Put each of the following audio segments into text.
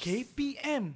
KPM.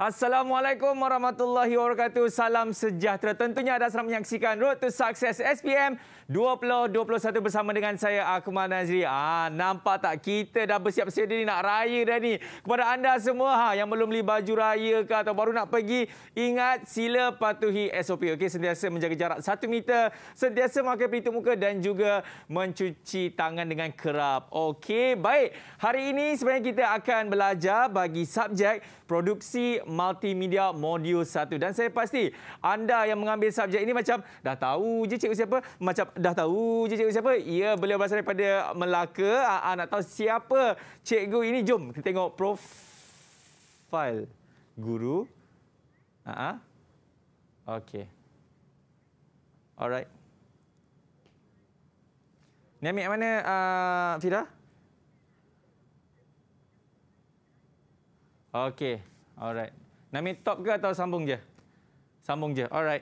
Assalamualaikum warahmatullahi wabarakatuh. Salam sejahtera. Tentunya ada seram menyaksikan Road to Success SPM 2021 bersama dengan saya Akmal Nazri. Ah, ha, nampak tak kita dah bersiap sedia ni nak raya dah ni. Kepada anda semua ha, yang belum beli baju raya ke atau baru nak pergi, ingat sila patuhi SOP. Okey, sentiasa menjaga jarak 1 meter, sentiasa memakai pelitup muka dan juga mencuci tangan dengan kerap. Okey, baik. Hari ini sebenarnya kita akan belajar bagi subjek produksi multimedia modul 1 dan saya pasti anda yang mengambil subjek ini macam dah tahu je cikgu siapa macam dah tahu je cikgu siapa ya beliau berasal daripada Melaka aa, ah, ah, nak tahu siapa cikgu ini jom kita tengok profil guru Ah, ah. okey alright Ni ambil mana uh, Fida? Okey. Alright. Nak ambil top ke atau sambung je? Sambung je. Alright.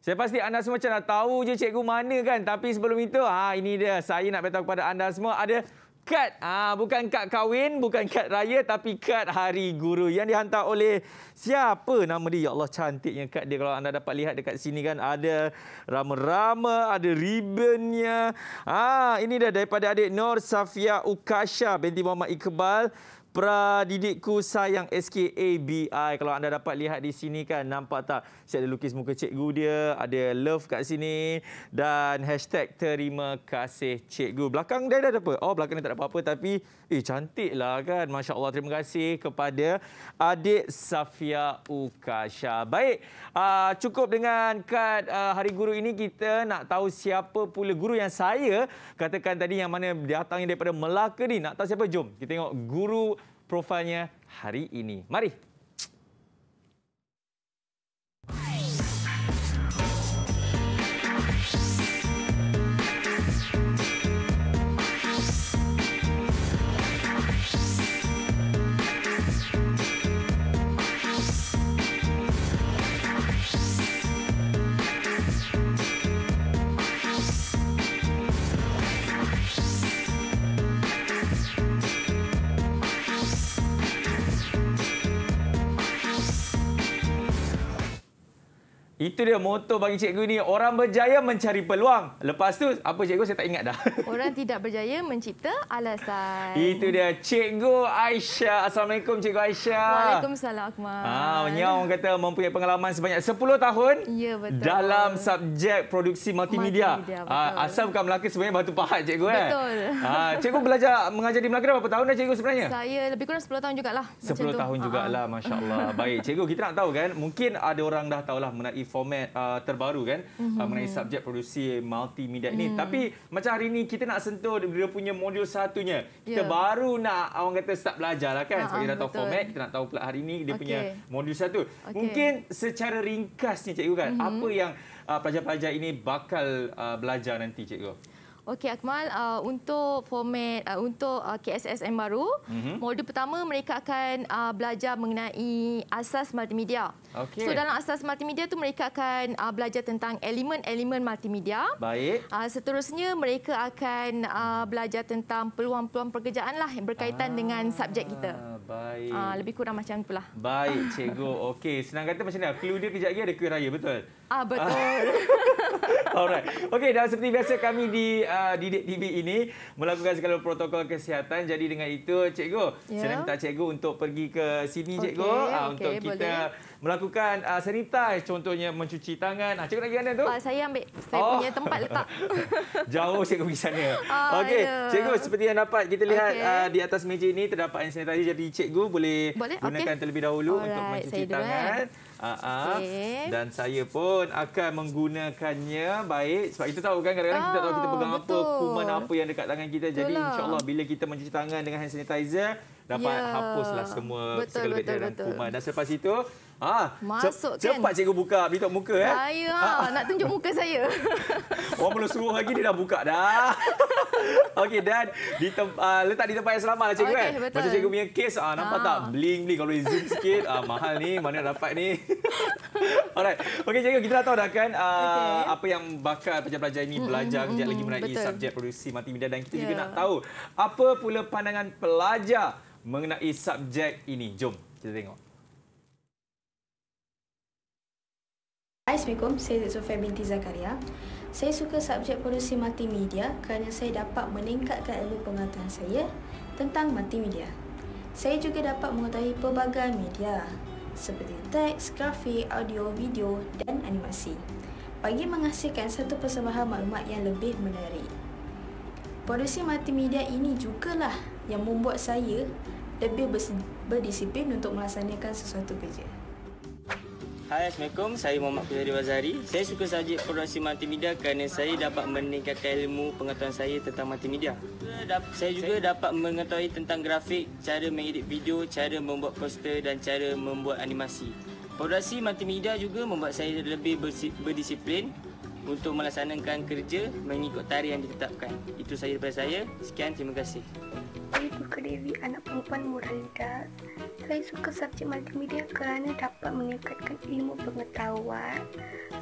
Saya ha. pasti anda semua macam nak tahu je cikgu mana kan. Tapi sebelum itu, ha, ini dia. Saya nak beritahu kepada anda semua ada kad ah bukan kad kahwin bukan kad raya tapi kad hari guru yang dihantar oleh siapa nama dia ya Allah cantiknya kad dia kalau anda dapat lihat dekat sini kan ada rama-rama ada ribbonnya ah ini dah daripada adik Nur Safia Ukasha binti Muhammad Iqbal Pradidikku sayang SKABI. Kalau anda dapat lihat di sini kan, nampak tak? Saya ada lukis muka cikgu dia, ada love kat sini. Dan hashtag terima kasih cikgu. Belakang dia ada apa? Oh, belakang dia tak ada apa-apa. Tapi, eh cantiklah kan. Masya Allah, terima kasih kepada adik Safia Ukasha. Baik, uh, cukup dengan kad uh, Hari Guru ini. Kita nak tahu siapa pula guru yang saya katakan tadi yang mana datangnya daripada Melaka ni. Nak tahu siapa? Jom, kita tengok Guru profilnya hari ini. Mari Itu dia moto bagi cikgu ini orang berjaya mencari peluang. Lepas tu apa cikgu saya tak ingat dah. Orang tidak berjaya mencipta alasan. Itu dia cikgu Aisyah. Assalamualaikum cikgu Aisyah. Waalaikumsalam Akmal. Ah, orang kata mempunyai pengalaman sebanyak 10 tahun. Ya betul. Dalam subjek produksi multimedia. multimedia ah, asal bukan Melaka sebenarnya Batu Pahat cikgu betul. eh. Betul. Ah, cikgu belajar mengajar di Melaka dah berapa tahun dah cikgu sebenarnya? Saya lebih kurang 10 tahun jugaklah. 10 tahun jugaklah masya-Allah. Baik cikgu kita nak tahu kan mungkin ada orang dah tahulah mengenai format uh, terbaru kan mm-hmm. uh, mhm. mengenai subjek produksi multimedia mm. ni. Tapi macam hari ini kita nak sentuh dia punya modul satunya. Kita yeah. baru nak orang kata start belajar lah kan. Uh-huh, Sebab kita dah tahu format, kita nak tahu pula hari ni dia okay. punya modul satu. Okay. Mungkin secara ringkasnya cikgu kan, mm-hmm. apa yang uh, pelajar-pelajar ini bakal uh, belajar nanti cikgu? Okey Akmal, uh, untuk format uh, untuk uh, KSSM baru, mm-hmm. modul pertama mereka akan uh, belajar mengenai asas multimedia. Okay. So dalam asas multimedia tu mereka akan uh, belajar tentang elemen-elemen multimedia. Baik. Uh, seterusnya mereka akan uh, belajar tentang peluang-peluang pekerjaan lah berkaitan ah. dengan subjek kita. Baik. Uh, lebih kurang macam itulah. Baik, cikgu. Okey, senang kata macam mana? Clue dia kejap lagi ada kuih raya, betul? Ah, uh, betul. Alright. Okey, dan seperti biasa kami di uh, Didik TV ini melakukan segala protokol kesihatan. Jadi dengan itu, cikgu, yeah. saya minta cikgu untuk pergi ke sini, cikgu. Ah, okay, uh, untuk okay, kita boleh. melakukan uh, sanitize, contohnya mencuci tangan. Ah, cikgu nak pergi mana tu? Uh, saya ambil. Saya oh. punya tempat letak. Jauh cikgu pergi sana. Uh, Okey, ya. cikgu, seperti yang dapat kita lihat okay. uh, di atas meja ini terdapat yang sanitize. Jadi, cikgu boleh, boleh? gunakan okay. terlebih dahulu Alright. untuk mencuci tangan. Dulu, eh? Ah, uh -huh. Ah. okay. Dan saya pun akan menggunakannya baik Sebab kita tahu kan kadang-kadang kita tahu kita pegang oh, betul. apa Kuman apa yang dekat tangan kita Jadi insyaAllah bila kita mencuci tangan dengan hand sanitizer Dapat yeah. hapuslah semua betul, segala betul, betul. dan kuman Dan selepas itu Ha, Masuk cepat kan? Cepat cikgu buka, bintang muka. Eh? Saya ha. nak tunjuk muka saya. Orang belum suruh lagi, dia dah buka dah. Okey, dan di uh, letak di tempat yang selamat lah cikgu. Okay, kan? Eh? Betul. Macam cikgu punya kes, uh, nampak ha. tak? Bling-bling kalau zoom sikit. Uh, mahal ni, mana dapat ni. Alright. Okey, cikgu, kita dah tahu dah kan uh, okay. apa yang bakal pelajar-pelajar ini belajar mm, kejap lagi mengenai betul. subjek produksi multimedia. Dan kita yeah. juga ya. nak tahu apa pula pandangan pelajar mengenai subjek ini. Jom kita tengok. Assalamualaikum, saya Sofia binti Zakaria. Saya suka subjek produksi multimedia kerana saya dapat meningkatkan ilmu pengetahuan saya tentang multimedia. Saya juga dapat mengetahui pelbagai media seperti teks, grafik, audio, video dan animasi bagi menghasilkan satu persembahan maklumat yang lebih menarik. Produksi multimedia ini juga lah yang membuat saya lebih berdisiplin untuk melaksanakan sesuatu kerja. Hai, Assalamualaikum. Saya Muhammad Kuzari Wazari. Saya suka saja produksi multimedia kerana saya dapat meningkatkan ilmu pengetahuan saya tentang multimedia. Saya juga dapat mengetahui tentang grafik, cara mengedit video, cara membuat poster dan cara membuat animasi. Produksi multimedia juga membuat saya lebih berdisiplin untuk melaksanakan kerja mengikut tarikh yang ditetapkan. Itu saya daripada saya. Sekian, terima kasih. Saya Puka Dewi, anak perempuan Muralita. Saya suka subjek multimedia kerana dapat meningkatkan ilmu pengetahuan.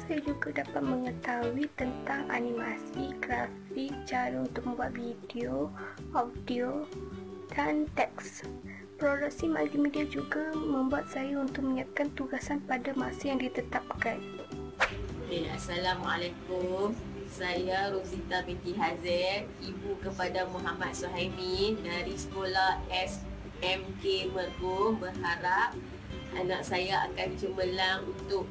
Saya juga dapat mengetahui tentang animasi, grafik, cara untuk membuat video, audio dan teks. Produksi multimedia juga membuat saya untuk menyiapkan tugasan pada masa yang ditetapkan. Okay, Assalamualaikum. Saya Rosita binti Hazir, ibu kepada Muhammad Suhaimi dari sekolah SMK Mergo berharap anak saya akan cemerlang untuk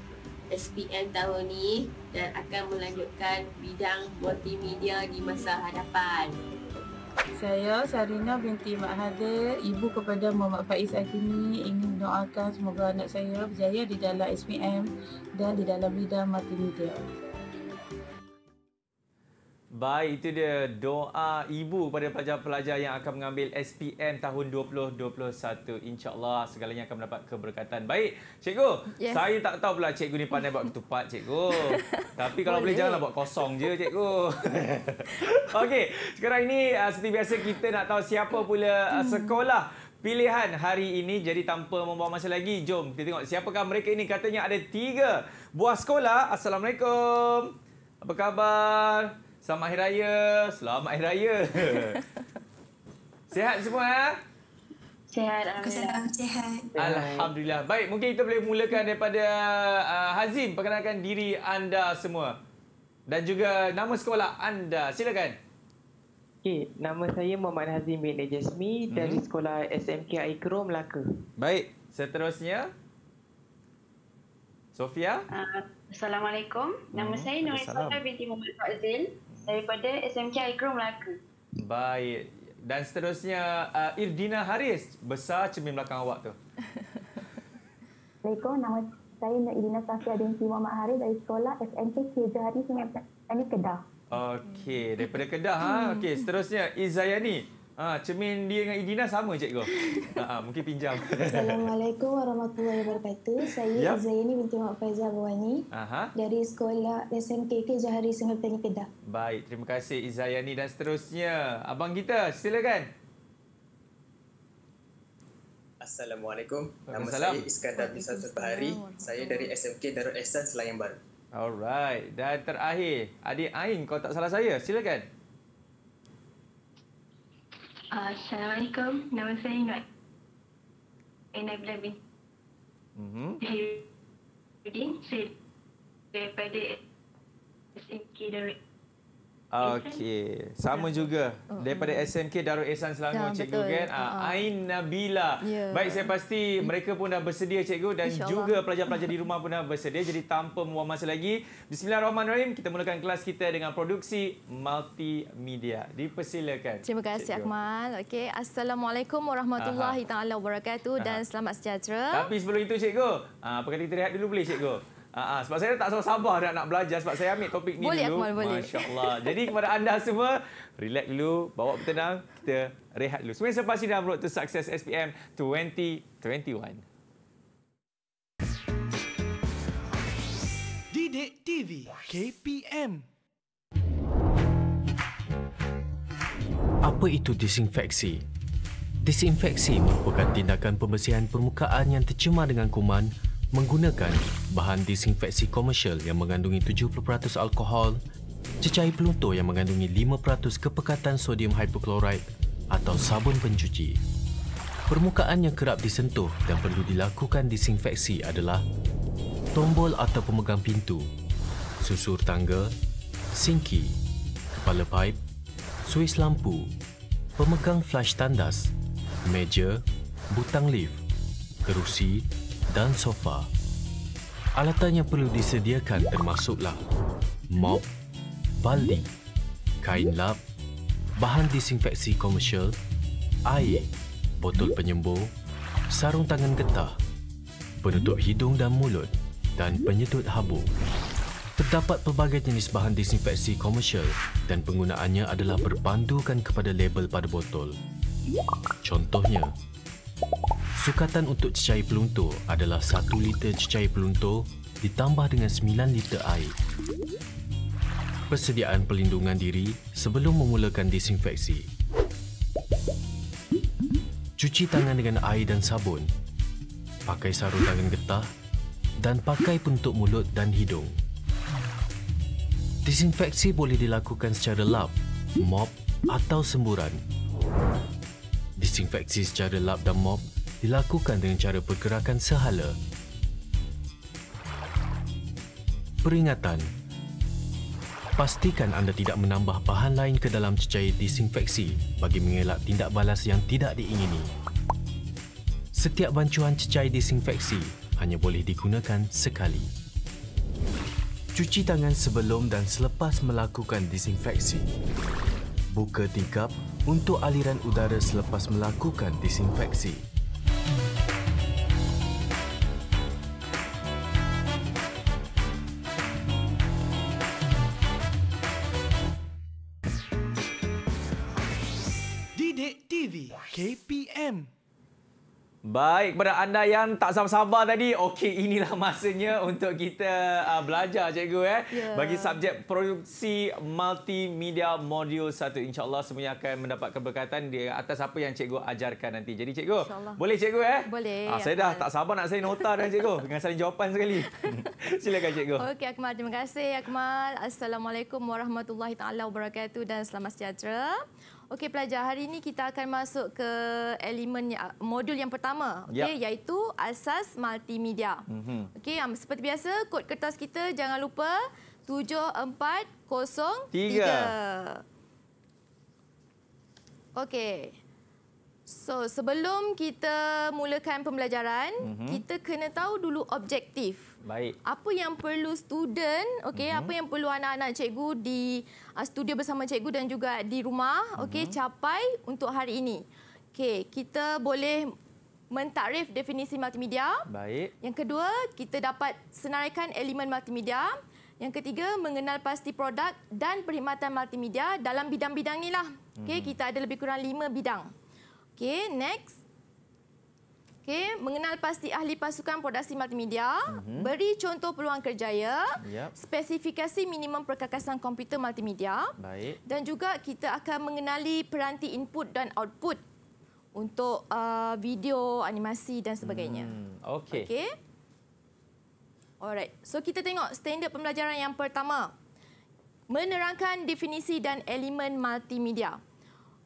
SPM tahun ni dan akan melanjutkan bidang multimedia di masa hadapan. Saya Sarina binti Mak Hadir, ibu kepada Muhammad Faiz Akini ingin doakan semoga anak saya berjaya di dalam SPM dan di dalam bidang multimedia. Baik, itu dia doa ibu kepada pelajar-pelajar yang akan mengambil SPM tahun 2021. InsyaAllah segalanya akan mendapat keberkatan. Baik, cikgu. Yes. Saya tak tahu pula cikgu ni pandai buat ketupat, cikgu. Tapi kalau boleh, boleh janganlah buat kosong je, cikgu. Okey, sekarang ini uh, seperti biasa kita nak tahu siapa pula uh, hmm. sekolah pilihan hari ini. Jadi tanpa membawa masa lagi, jom kita tengok siapakah mereka ini. Katanya ada tiga buah sekolah. Assalamualaikum. Apa khabar? Apa khabar? Selamat Hari Raya. Selamat Hari Raya. sihat semua ya? Sihat. Alhamdulillah. sihat. Alhamdulillah. Baik, mungkin kita boleh mulakan daripada uh, Hazim. Perkenalkan diri anda semua. Dan juga nama sekolah anda. Silakan. Okay, nama saya Muhammad Hazim bin Najasmi dari mhm. sekolah SMK Aikro Melaka. Baik, seterusnya. Sofia. Uh, Assalamualaikum. Nama hmm saya Nur Sofia binti Muhammad Fazil daripada SMK Agro Melaka. Baik. Dan seterusnya uh, Irdina Haris, besar cermin belakang awak tu. Assalamualaikum, nama saya Irdina Safia binti Muhammad Haris dari sekolah SMK Kejar Haris Sungai Kedah. Okey, daripada Kedah. Ha? Hmm. Okey, seterusnya Izayani. Ah, cermin dia dengan Idina sama cikgu. Ah, ah, mungkin pinjam. Assalamualaikum warahmatullahi wabarakatuh. Saya yep. Ya. Zaini binti Mak Faizah Bawani. Aha. Dari sekolah SMKK Jahari Sungai Petani Kedah. Baik, terima kasih Izayani dan seterusnya. Abang kita, silakan. Assalamualaikum. Nama saya Iskandar bin Satu Bahari. Saya dari SMK Darul Ehsan Selayang Baru. Alright. Dan terakhir, adik Ain kalau tak salah saya. Silakan. Assalamualaikum. Nama saya Inuat. Enak bila bin. Mm-hmm. Saya daripada SMK Darwin. Okey, sama juga oh, daripada mm. SMK Darul Ehsan Selangor ya, cikgu betul. kan uh, ah, ah, ah. Ain Nabila. Ya. Baik saya pasti mereka pun dah bersedia cikgu dan juga pelajar-pelajar di rumah pun dah bersedia jadi tanpa membuang masa lagi bismillahirrahmanirrahim kita mulakan kelas kita dengan produksi multimedia. Dipersilakan. Terima kasih cikgu. Akmal. Okay, assalamualaikum warahmatullahi taala wabarakatuh dan selamat sejahtera. Tapi sebelum itu cikgu, apa kata kita rehat dulu boleh cikgu? Ah, ah, sebab saya tak sabar-sabar nak, nak belajar sebab saya ambil topik ni boleh, dulu. Akmal, boleh, Masya Allah. Jadi kepada anda semua, relax dulu, bawa bertenang, kita rehat dulu. Semua sempat sini dalam to Success SPM 2021. TV KPM Apa itu disinfeksi? Disinfeksi merupakan tindakan pembersihan permukaan yang tercemar dengan kuman, menggunakan bahan disinfeksi komersial yang mengandungi 70% alkohol, cecair pelutur yang mengandungi 5% kepekatan sodium hipoklorit, atau sabun pencuci. Permukaan yang kerap disentuh dan perlu dilakukan disinfeksi adalah tombol atau pemegang pintu, susur tangga, sinki, kepala pipe, suis lampu, pemegang flash tandas, meja, butang lift, kerusi, dan sofa. Alatan yang perlu disediakan termasuklah mop, baldi, kain lap, bahan disinfeksi komersial, air, botol penyembuh, sarung tangan getah, penutup hidung dan mulut dan penyedut habuk. Terdapat pelbagai jenis bahan disinfeksi komersial dan penggunaannya adalah berpandukan kepada label pada botol. Contohnya, Sukatan untuk cecair peluntur adalah 1 liter cecair peluntur ditambah dengan 9 liter air. Persediaan pelindungan diri sebelum memulakan disinfeksi. Cuci tangan dengan air dan sabun. Pakai sarung tangan getah dan pakai penutup mulut dan hidung. Disinfeksi boleh dilakukan secara lap, mop atau semburan disinfeksi secara lap dan mop dilakukan dengan cara pergerakan sehala. Peringatan Pastikan anda tidak menambah bahan lain ke dalam cecair disinfeksi bagi mengelak tindak balas yang tidak diingini. Setiap bancuhan cecair disinfeksi hanya boleh digunakan sekali. Cuci tangan sebelum dan selepas melakukan disinfeksi. Disinfeksi buka tingkap untuk aliran udara selepas melakukan disinfeksi. Baik, kepada anda yang tak sabar-sabar tadi, okey inilah masanya untuk kita uh, belajar cikgu eh yeah. bagi subjek produksi multimedia modul satu, insyaallah semuanya akan mendapat keberkatan di atas apa yang cikgu ajarkan nanti. Jadi cikgu, boleh cikgu eh? Boleh. Ah, saya dah tak sabar nak saya nota dah cikgu dengan salin jawapan sekali. Silakan cikgu. Okey Akmal, terima kasih Akmal. Assalamualaikum warahmatullahi taala wabarakatuh dan selamat sejahtera. Okey pelajar, hari ini kita akan masuk ke elemen ya, modul yang pertama, okey yep. iaitu asas multimedia. Mm -hmm. Okey, um, seperti biasa kod kertas kita jangan lupa 7403. Okey. So sebelum kita mulakan pembelajaran, mm-hmm. kita kena tahu dulu objektif. Baik. Apa yang perlu student, okay, mm-hmm. apa yang perlu anak-anak cikgu di uh, studio bersama cikgu dan juga di rumah, okay, mm-hmm. capai untuk hari ini. Okay, kita boleh mentakrif definisi multimedia. Baik. Yang kedua, kita dapat senaraikan elemen multimedia. Yang ketiga, mengenal pasti produk dan perkhidmatan multimedia dalam bidang-bidang inilah. Okey, mm-hmm. kita ada lebih kurang lima bidang. Okey, next. Okey, mengenal pasti ahli pasukan produksi multimedia, mm-hmm. beri contoh peluang kerjaya, yep. spesifikasi minimum perkakasan komputer multimedia. Baik. Dan juga kita akan mengenali peranti input dan output untuk uh, video, animasi dan sebagainya. Hmm. Okey. Okey. Alright. So kita tengok standard pembelajaran yang pertama. Menerangkan definisi dan elemen multimedia.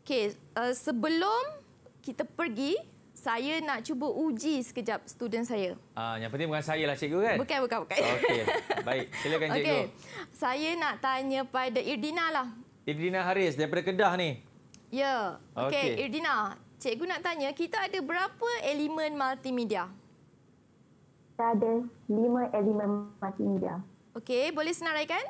Okey, uh, sebelum kita pergi saya nak cuba uji sekejap student saya. Ah, yang penting bukan saya lah cikgu kan? Bukan, bukan, bukan. Okey, baik. Silakan cikgu. Saya nak tanya pada Irdina lah. Irdina Haris daripada Kedah ni. Ya. Okey, okay. Irdina. Cikgu nak tanya, kita ada berapa elemen multimedia? Kita ada lima elemen multimedia. Okey, boleh senaraikan?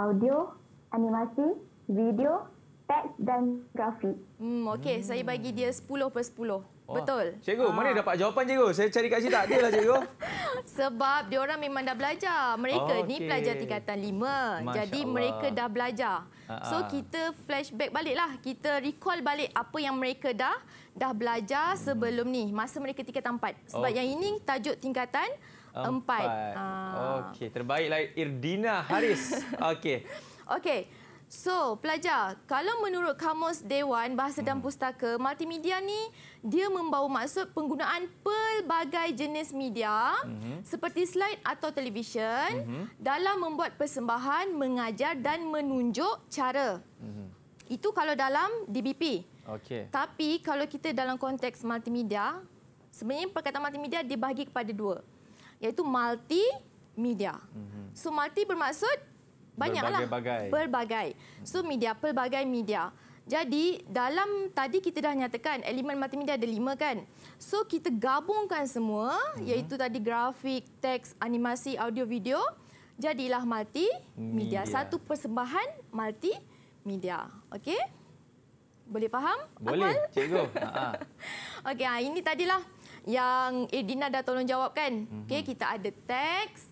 Audio, animasi, video, teks dan grafik. Hmm, Okey, hmm. saya bagi dia 10 per 10. Betul. Cikgu, ha. mana dapat jawapan cikgu? Saya cari kat sini tak ada lah cikgu. Sebab dia orang memang dah belajar. Mereka oh, okay. ni pelajar tingkatan 5. Masya jadi Allah. mereka dah belajar. Ah, so ah. kita flashback baliklah. Kita recall balik apa yang mereka dah dah belajar hmm. sebelum ni. Masa mereka tingkatan 4. Sebab oh. yang ini tajuk tingkatan 4. 4. Okey, terbaiklah Irdina Haris. Okey. Okey. So, pelajar, kalau menurut Kamus Dewan Bahasa dan hmm. Pustaka, multimedia ni dia membawa maksud penggunaan pelbagai jenis media uh seperti slide atau televisyen uh dalam membuat persembahan, mengajar dan menunjuk cara. uh Itu kalau dalam DBP. Okay. Tapi kalau kita dalam konteks multimedia, sebenarnya perkataan multimedia dibahagi kepada dua, iaitu multimedia. uh So, multi bermaksud banyaklah berbagai. berbagai. So media pelbagai media. Jadi dalam tadi kita dah nyatakan elemen multimedia ada lima kan. So kita gabungkan semua hmm. iaitu tadi grafik, teks, animasi, audio, video jadilah multimedia. Media. Satu persembahan media. Okey? Boleh faham? Boleh, Akmal? cikgu. Okey, ha, ini tadilah yang Edina dah tolong jawab kan. Mm-hmm. Okey, kita ada teks,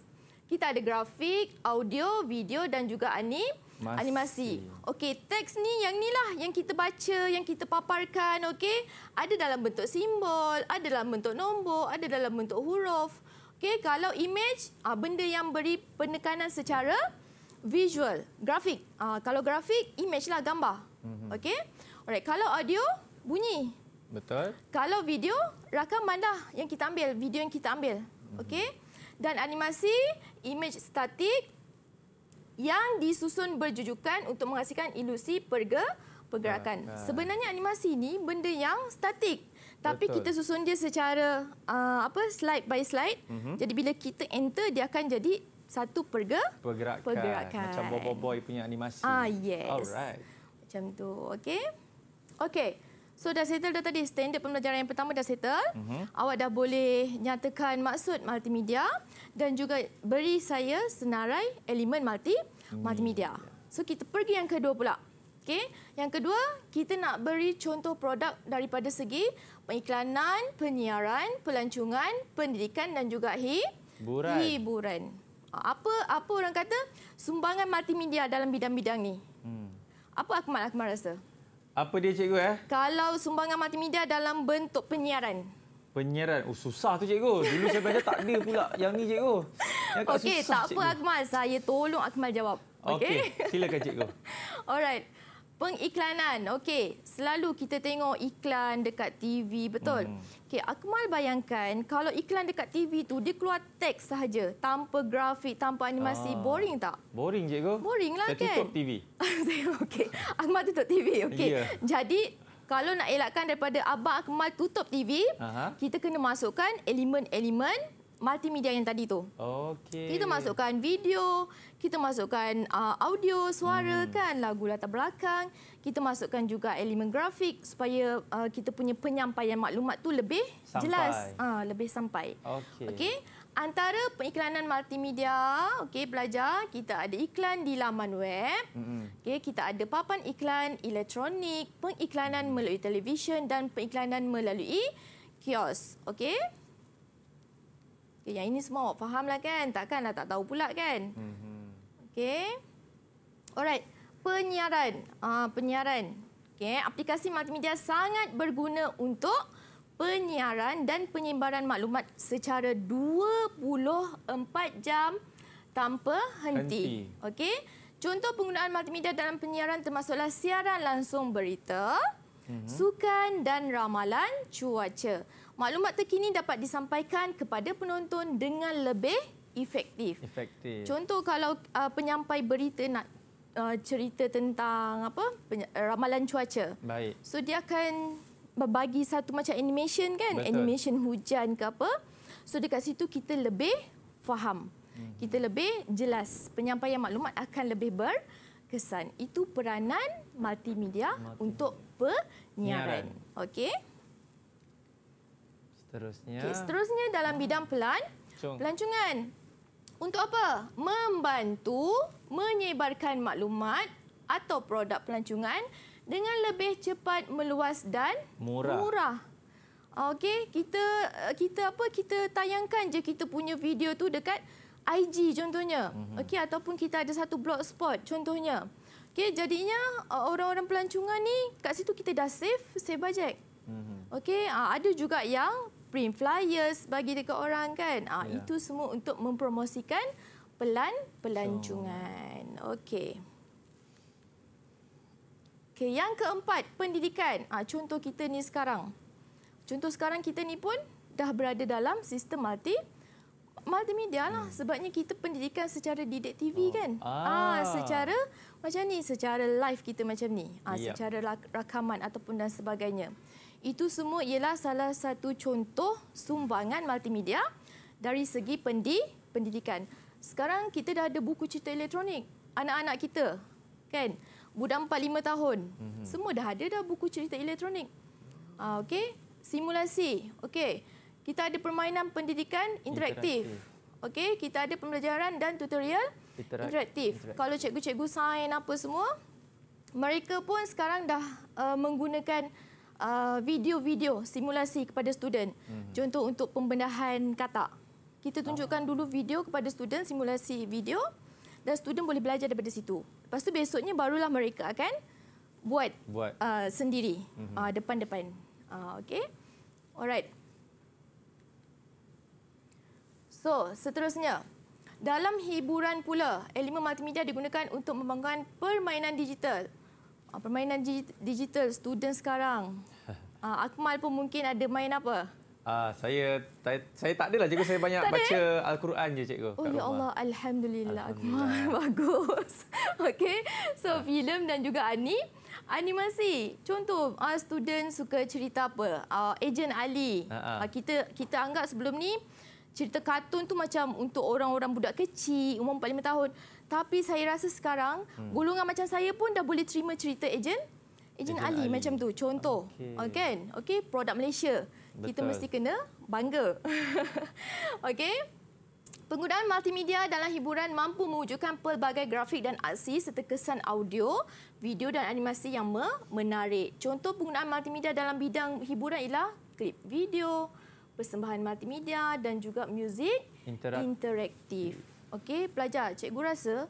kita ada grafik, audio, video dan juga anim Masih. animasi. Okey, teks ni yang inilah yang kita baca, yang kita paparkan, okey. Ada dalam bentuk simbol, ada dalam bentuk nombor, ada dalam bentuk huruf. Okey, kalau image, ah benda yang beri penekanan secara visual, grafik. Ah kalau grafik, image lah gambar. Mhm. Okey. Alright, kalau audio, bunyi. Betul. Kalau video, rakaman dah yang kita ambil, video yang kita ambil. Mhm. Okey dan animasi image statik yang disusun berjujukan untuk menghasilkan ilusi perge pergerakan. Ha, Sebenarnya animasi ini benda yang statik. Tapi Betul. kita susun dia secara uh, apa slide by slide. Mm -hmm. Jadi bila kita enter dia akan jadi satu perge pergerakan. pergerakan. Macam Boboiboy punya animasi. Ah yes. Alright. Macam tu. Okey. Okey. So dah settle dah tadi standard pembelajaran yang pertama dah settle. Uh mhm. -huh. Awak dah boleh nyatakan maksud multimedia dan juga beri saya senarai elemen multi hmm. multimedia. So kita pergi yang kedua pula. Okey, yang kedua kita nak beri contoh produk daripada segi pengiklanan, penyiaran, pelancongan, pendidikan dan juga hiburan. hiburan. Apa apa orang kata sumbangan multimedia dalam bidang-bidang ni? Hmm. Apa akmal akmal rasa? Apa dia cikgu eh? Kalau sumbangan multimedia dalam bentuk penyiaran. Penyiaran. Oh susah tu cikgu. Dulu saya baca tak ada pula yang ni cikgu. okay, Okey, tak cikgu. apa Akmal. Saya tolong Akmal jawab. Okey. Okay. Silakan cikgu. Alright pengiklanan. Okey, selalu kita tengok iklan dekat TV, betul? Hmm. Okey, Akmal bayangkan kalau iklan dekat TV tu dia keluar teks sahaja, tanpa grafik, tanpa animasi, ah. boring tak? Boring je go. Boring lah kan. Tutup TV. okey. Akmal tutup TV. Okey. Yeah. Jadi kalau nak elakkan daripada abang Akmal tutup TV, Aha. kita kena masukkan elemen-elemen multimedia yang tadi tu. Okey. Kita masukkan video, kita masukkan uh, audio suara hmm. kan lagu latar belakang kita masukkan juga elemen grafik supaya uh, kita punya penyampaian maklumat tu lebih sampai. jelas uh, lebih sampai okey okay? antara pengiklanan multimedia okey belajar kita ada iklan di laman web hmm. okey kita ada papan iklan elektronik pengiklanan hmm. melalui televisyen dan pengiklanan melalui kios okey okay, yang ini semua awak fahamlah kan takkanlah tak tahu pula kan hmm. Okey. Alright. Penyiaran. Uh, penyiaran. Okey. Aplikasi multimedia sangat berguna untuk penyiaran dan penyebaran maklumat secara 24 jam tanpa henti. henti. Okey. Contoh penggunaan multimedia dalam penyiaran termasuklah siaran langsung berita, mhm. sukan dan ramalan cuaca. Maklumat terkini dapat disampaikan kepada penonton dengan lebih efektif. efektif. Contoh kalau uh, penyampai berita nak uh, cerita tentang apa uh, ramalan cuaca. Baik. So dia akan bagi satu macam animation kan, Betul. animation hujan ke apa. So dekat situ kita lebih faham. Mhm. Kita lebih jelas penyampaian maklumat akan lebih berkesan. Itu peranan multimedia, multimedia. untuk penyiaran. Okey. Seterusnya. Okay, seterusnya dalam hmm. bidang pelan pelancongan. Untuk apa? Membantu menyebarkan maklumat atau produk pelancongan dengan lebih cepat meluas dan murah. murah. Okey, kita kita apa kita tayangkan je kita punya video tu dekat IG contohnya. Mhm. Okey ataupun kita ada satu blogspot contohnya. Okey jadinya e, orang-orang pelancongan ni kat situ kita dah save save bajet. Mhm. Okey, ada juga yang print flyers bagi dekat orang kan. Ah ya. itu semua untuk mempromosikan pelan pelancongan. So. Okey. Okey, yang keempat, pendidikan. Ah contoh kita ni sekarang. Contoh sekarang kita ni pun dah berada dalam sistem multi multimedia lah hmm. sebabnya kita pendidikan secara didik TV oh. kan. Ah. ah secara macam ni, secara live kita macam ni. Ah yep. secara rakaman ataupun dan sebagainya. Itu semua ialah salah satu contoh sumbangan multimedia dari segi pendi, pendidikan. Sekarang kita dah ada buku cerita elektronik. Anak-anak kita, kan? Budak 4-5 tahun, mm-hmm. semua dah ada dah buku cerita elektronik. Ah, okay? Simulasi, okay. Kita ada permainan pendidikan interaktif. interaktif. Okay? Kita ada pembelajaran dan tutorial Interak- interaktif. interaktif. Kalau cikgu-cikgu sains apa semua, mereka pun sekarang dah uh, menggunakan uh, video-video simulasi kepada student. Hmm. Contoh untuk pembenahan kata, Kita tunjukkan oh. dulu video kepada student, simulasi video dan student boleh belajar daripada situ. Lepas tu besoknya barulah mereka akan buat, buat. Uh, sendiri mm-hmm. uh, depan-depan. Uh, okay. Alright. So, seterusnya. Dalam hiburan pula, elemen multimedia digunakan untuk membangunkan permainan digital. Ah, permainan digital student sekarang. Uh, Akmal pun mungkin ada main apa? Uh, saya saya tak adalah cikgu saya banyak baca eh? al-Quran je cikgu. Oh ya Allah alhamdulillah, alhamdulillah. Akmal bagus. Okey. So uh. filem dan juga Ani animasi. Contoh uh, student suka cerita apa? Uh, Agent Ali. Uh-huh. Uh, kita kita anggap sebelum ni cerita kartun tu macam untuk orang-orang budak kecil umur 4 5 tahun. Tapi saya rasa sekarang hmm. golongan macam saya pun dah boleh terima cerita ejen ejen Ali, Ali macam tu. Contoh, okay, okay, oh, okay produk Malaysia Betul. kita mesti kena bangga, okay. Penggunaan multimedia dalam hiburan mampu mewujudkan pelbagai grafik dan aksi serta kesan audio, video dan animasi yang menarik. Contoh penggunaan multimedia dalam bidang hiburan ialah klip video, persembahan multimedia dan juga muzik Interak- interaktif. Okey, pelajar, cikgu rasa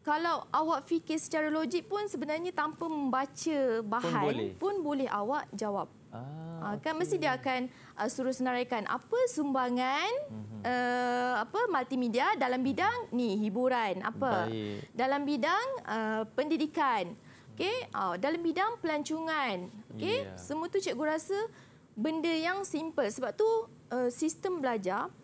kalau awak fikir secara logik pun sebenarnya tanpa membaca bahan pun boleh, pun boleh awak jawab. Ah, ah kan okay. mesti dia akan uh, suruh senaraikan apa sumbangan mm-hmm. uh, apa multimedia dalam bidang mm-hmm. ni hiburan apa Baik. dalam bidang uh, pendidikan okey uh, dalam bidang pelancongan okey yeah. semua tu cikgu rasa benda yang simple sebab tu uh, sistem belajar mm-hmm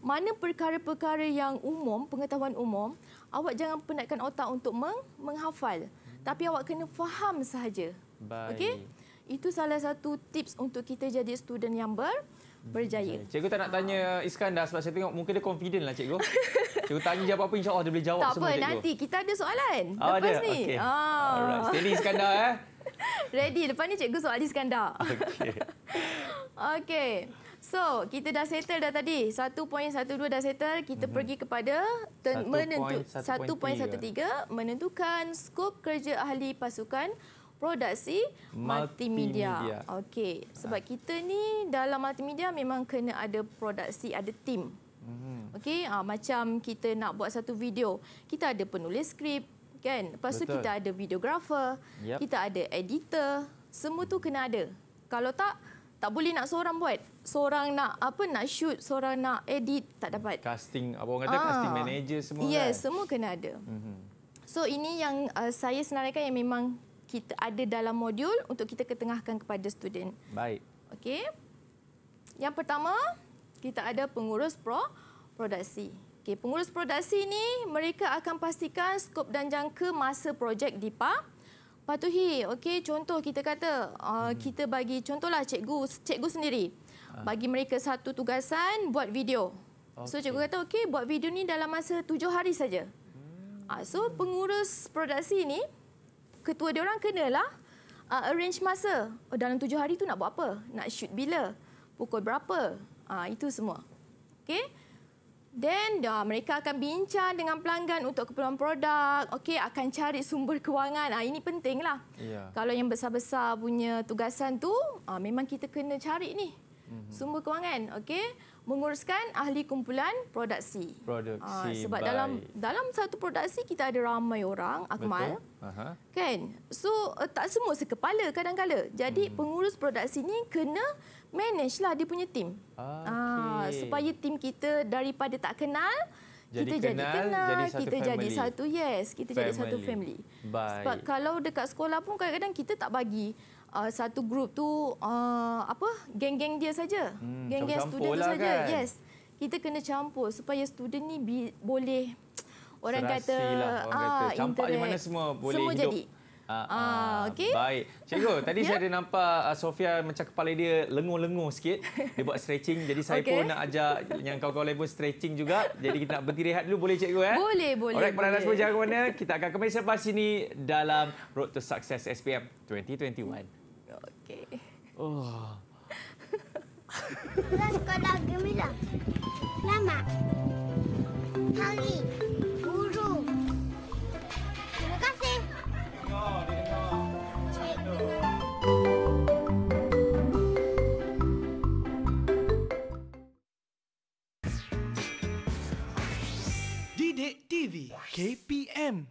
mana perkara-perkara yang umum, pengetahuan umum, awak jangan penatkan otak untuk meng menghafal. Hmm. Tapi awak kena faham sahaja. Okay, Itu salah satu tips untuk kita jadi student yang ber hmm, berjaya. Cikgu tak nak tanya Iskandar sebab saya tengok muka dia confident lah cikgu. Cikgu tanya jawab apa-apa insyaAllah dia boleh jawab tak semua apa, cikgu. Tak apa, nanti kita ada soalan oh, lepas ada. ni. Okay. Oh. Ah. Steady Iskandar eh. Ready, lepas ni cikgu soal Iskandar. Okay. okay. So, kita dah settle dah tadi. 1.12 dah settle. Kita mm -hmm. pergi kepada 1.13 menentu menentukan skop kerja ahli pasukan produksi multimedia. multimedia. Okey, sebab kita ni dalam multimedia memang kena ada produksi, ada tim. Mhm. Okey, ah, macam kita nak buat satu video, kita ada penulis skrip, kan? Lepas tu kita ada videographer, yep. kita ada editor, semua tu kena ada. Kalau tak, tak boleh nak seorang buat. Seorang nak apa nak shoot, seorang nak edit, tak dapat. Casting, apa orang kata ah. casting manager semua yeah, kan? Ya, semua kena ada. Mhm. So ini yang uh, saya senaraikan yang memang kita ada dalam modul untuk kita ketengahkan kepada student. Baik. Okey. Yang pertama, kita ada pengurus pro produksi. Okey, pengurus produksi ni mereka akan pastikan skop dan jangka masa projek dipak patuhi. Okey, contoh kita kata uh, hmm. kita bagi contohlah cikgu, cikgu sendiri ha. bagi mereka satu tugasan buat video. Okay. So cikgu kata okey, buat video ni dalam masa tujuh hari saja. Hmm. Uh, so pengurus produksi ni ketua dia orang kenalah uh, arrange masa. Oh, dalam tujuh hari tu nak buat apa? Nak shoot bila? Pukul berapa? Uh, itu semua. Okey? Then uh, mereka akan bincang dengan pelanggan untuk keperluan produk. Okey, akan cari sumber kewangan. Uh, ini pentinglah. Yeah. Kalau yang besar-besar punya tugasan tu, uh, memang kita kena cari ni. Mm-hmm. Sumber kewangan, okey? menguruskan ahli kumpulan produksi. Produksi. Uh, ah, sebab by... dalam dalam satu produksi kita ada ramai orang, Akmal. Betul. Kan? So eh, tak semua sekepala kadang-kadang. Jadi hmm. pengurus produksi ni kena manage lah dia punya tim. Ah, okay. Uh, supaya tim kita daripada tak kenal jadi kita kenal, jadi kenal, jadi kita family. jadi satu yes, kita family. jadi satu family. Baik. Sebab kalau dekat sekolah pun kadang-kadang kita tak bagi uh, satu grup tu uh, apa geng-geng dia saja hmm, geng-geng student tu lah saja kan? yes kita kena campur supaya student ni bi- boleh orang Serasi kata lah, orang ah kata. campak di mana semua boleh semua hidup. jadi Ah, ah, ah okay. baik. Cikgu, tadi yeah. saya ada nampak uh, Sofia macam kepala dia lengur-lengur sikit. Dia buat stretching. Jadi saya okay. pun nak ajak yang kau-kau lain pun stretching juga. Jadi kita nak berdiri rehat dulu boleh cikgu eh? Boleh, boleh. Alright, para semua jangan mana. Kita akan kembali selepas ini dalam Road to Success SPM 2021. Okey. Oh. Kelas sekolah gemila. Nama. Hari. Guru. Terima kasih. Didik TV KPM.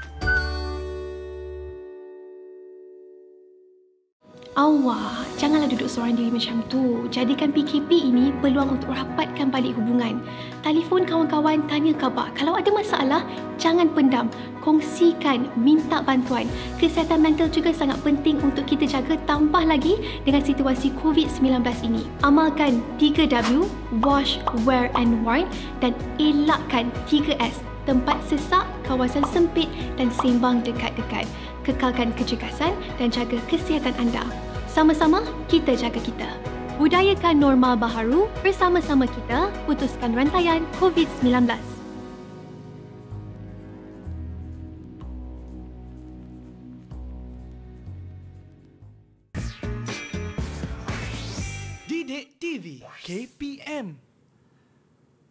Awak, janganlah duduk seorang diri macam tu. Jadikan PKP ini peluang untuk rapatkan balik hubungan. Telefon kawan-kawan, tanya khabar. Kalau ada masalah, jangan pendam. Kongsikan, minta bantuan. Kesihatan mental juga sangat penting untuk kita jaga tambah lagi dengan situasi COVID-19 ini. Amalkan 3W, wash, wear and warn dan elakkan 3S, tempat sesak, kawasan sempit dan sembang dekat-dekat kekalkan kejegasan dan jaga kesihatan anda. Sama-sama, kita jaga kita. Budayakan norma baharu bersama-sama kita putuskan rantaian COVID-19. KPM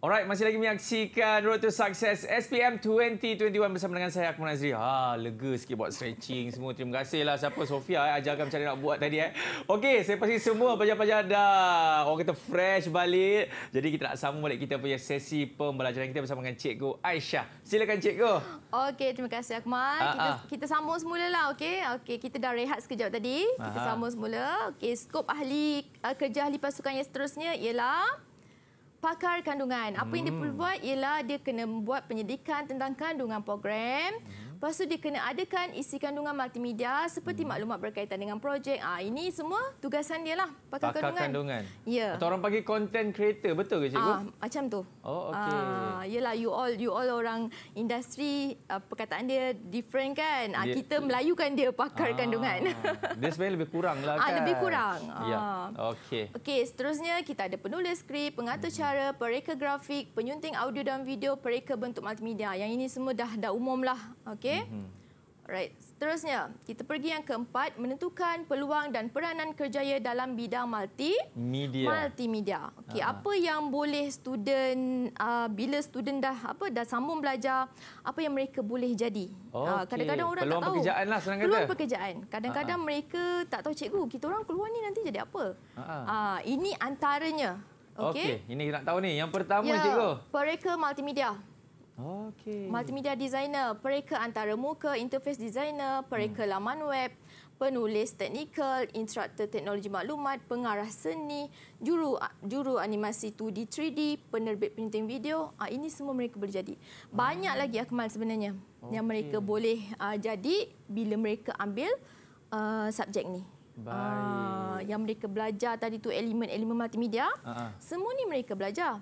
Alright, masih lagi menyaksikan Road to Success SPM 2021 bersama dengan saya, Akmal Azri. Ha, lega sikit buat stretching semua. Terima kasih lah siapa, Sofia, eh, ajarkan macam nak buat tadi. Eh. Okey, saya pasti semua pelajar-pelajar dah orang kita fresh balik. Jadi kita nak sambung balik kita punya sesi pembelajaran kita bersama dengan Cikgu Aisyah. Silakan Cikgu. Okey, terima kasih Akmal. Kita, ah, ah. kita sambung semula lah, okey? Okey, kita dah rehat sekejap tadi. Kita Aha. Ah. sambung semula. Okey, skop ahli kerja ahli pasukan yang seterusnya ialah pakar kandungan. Apa hmm. yang dia hmm. perlu buat ialah dia kena buat penyelidikan tentang kandungan program. Lepas tu dia kena adakan isi kandungan multimedia seperti hmm. maklumat berkaitan dengan projek. Ah ini semua tugasan dia lah pakar, pakar kandungan. kandungan. Ya. Atau orang panggil content creator betul ke cikgu? Ah macam tu. Oh ah, okey. Ah ha, yalah you all you all orang industri uh, perkataan dia different kan. Ah ha, kita dia, melayukan dia pakar ha, kandungan. Dia sebenarnya lebih kurang lah ha, kan. Ah lebih kurang. Ha. Ya. Okey. Okey, seterusnya kita ada penulis skrip, pengatur hmm. cara, pereka grafik, penyunting audio dan video, pereka bentuk multimedia. Yang ini semua dah dah umum lah. Okey okey. Mhm. Alright, seterusnya kita pergi yang keempat menentukan peluang dan peranan kerjaya dalam bidang multi media. Multimedia. Okey, ah. apa yang boleh student uh, bila student dah apa dah sambung belajar, apa yang mereka boleh jadi? Ah, okay. Uh, kadang-kadang orang peluang tak pekerjaan Lah, peluang kata. pekerjaan. Kadang-kadang Aa. Ah, mereka tak tahu cikgu, kita orang keluar ni nanti jadi apa? Aa. Aa, ini antaranya. Okey. Okay. Ini nak tahu ni. Yang pertama yeah. cikgu. Mereka multimedia. Okay. Multimedia designer, pereka antara muka, interface designer, pereka hmm. laman web, penulis teknikal, instruktur teknologi maklumat, pengarah seni, juru juru animasi 2D, 3D, penerbit penyunting video. Ah, ini semua mereka boleh jadi. Banyak hmm. lagi akmal sebenarnya okay. yang mereka boleh ah, jadi bila mereka ambil uh, subjek ni. Uh, yang mereka belajar tadi tu elemen-elemen multimedia, uh-huh. semua ni mereka belajar.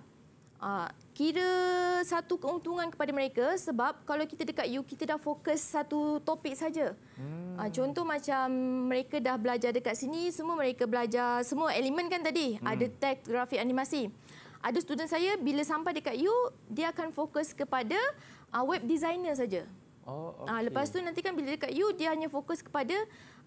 Ah, kira satu keuntungan kepada mereka sebab kalau kita dekat U kita dah fokus satu topik saja. Ah, hmm. contoh macam mereka dah belajar dekat sini semua mereka belajar semua elemen kan tadi hmm. ada teks grafik animasi. Ada student saya bila sampai dekat U dia akan fokus kepada ah, web designer saja. Oh okay. lepas tu nanti kan bila dekat U dia hanya fokus kepada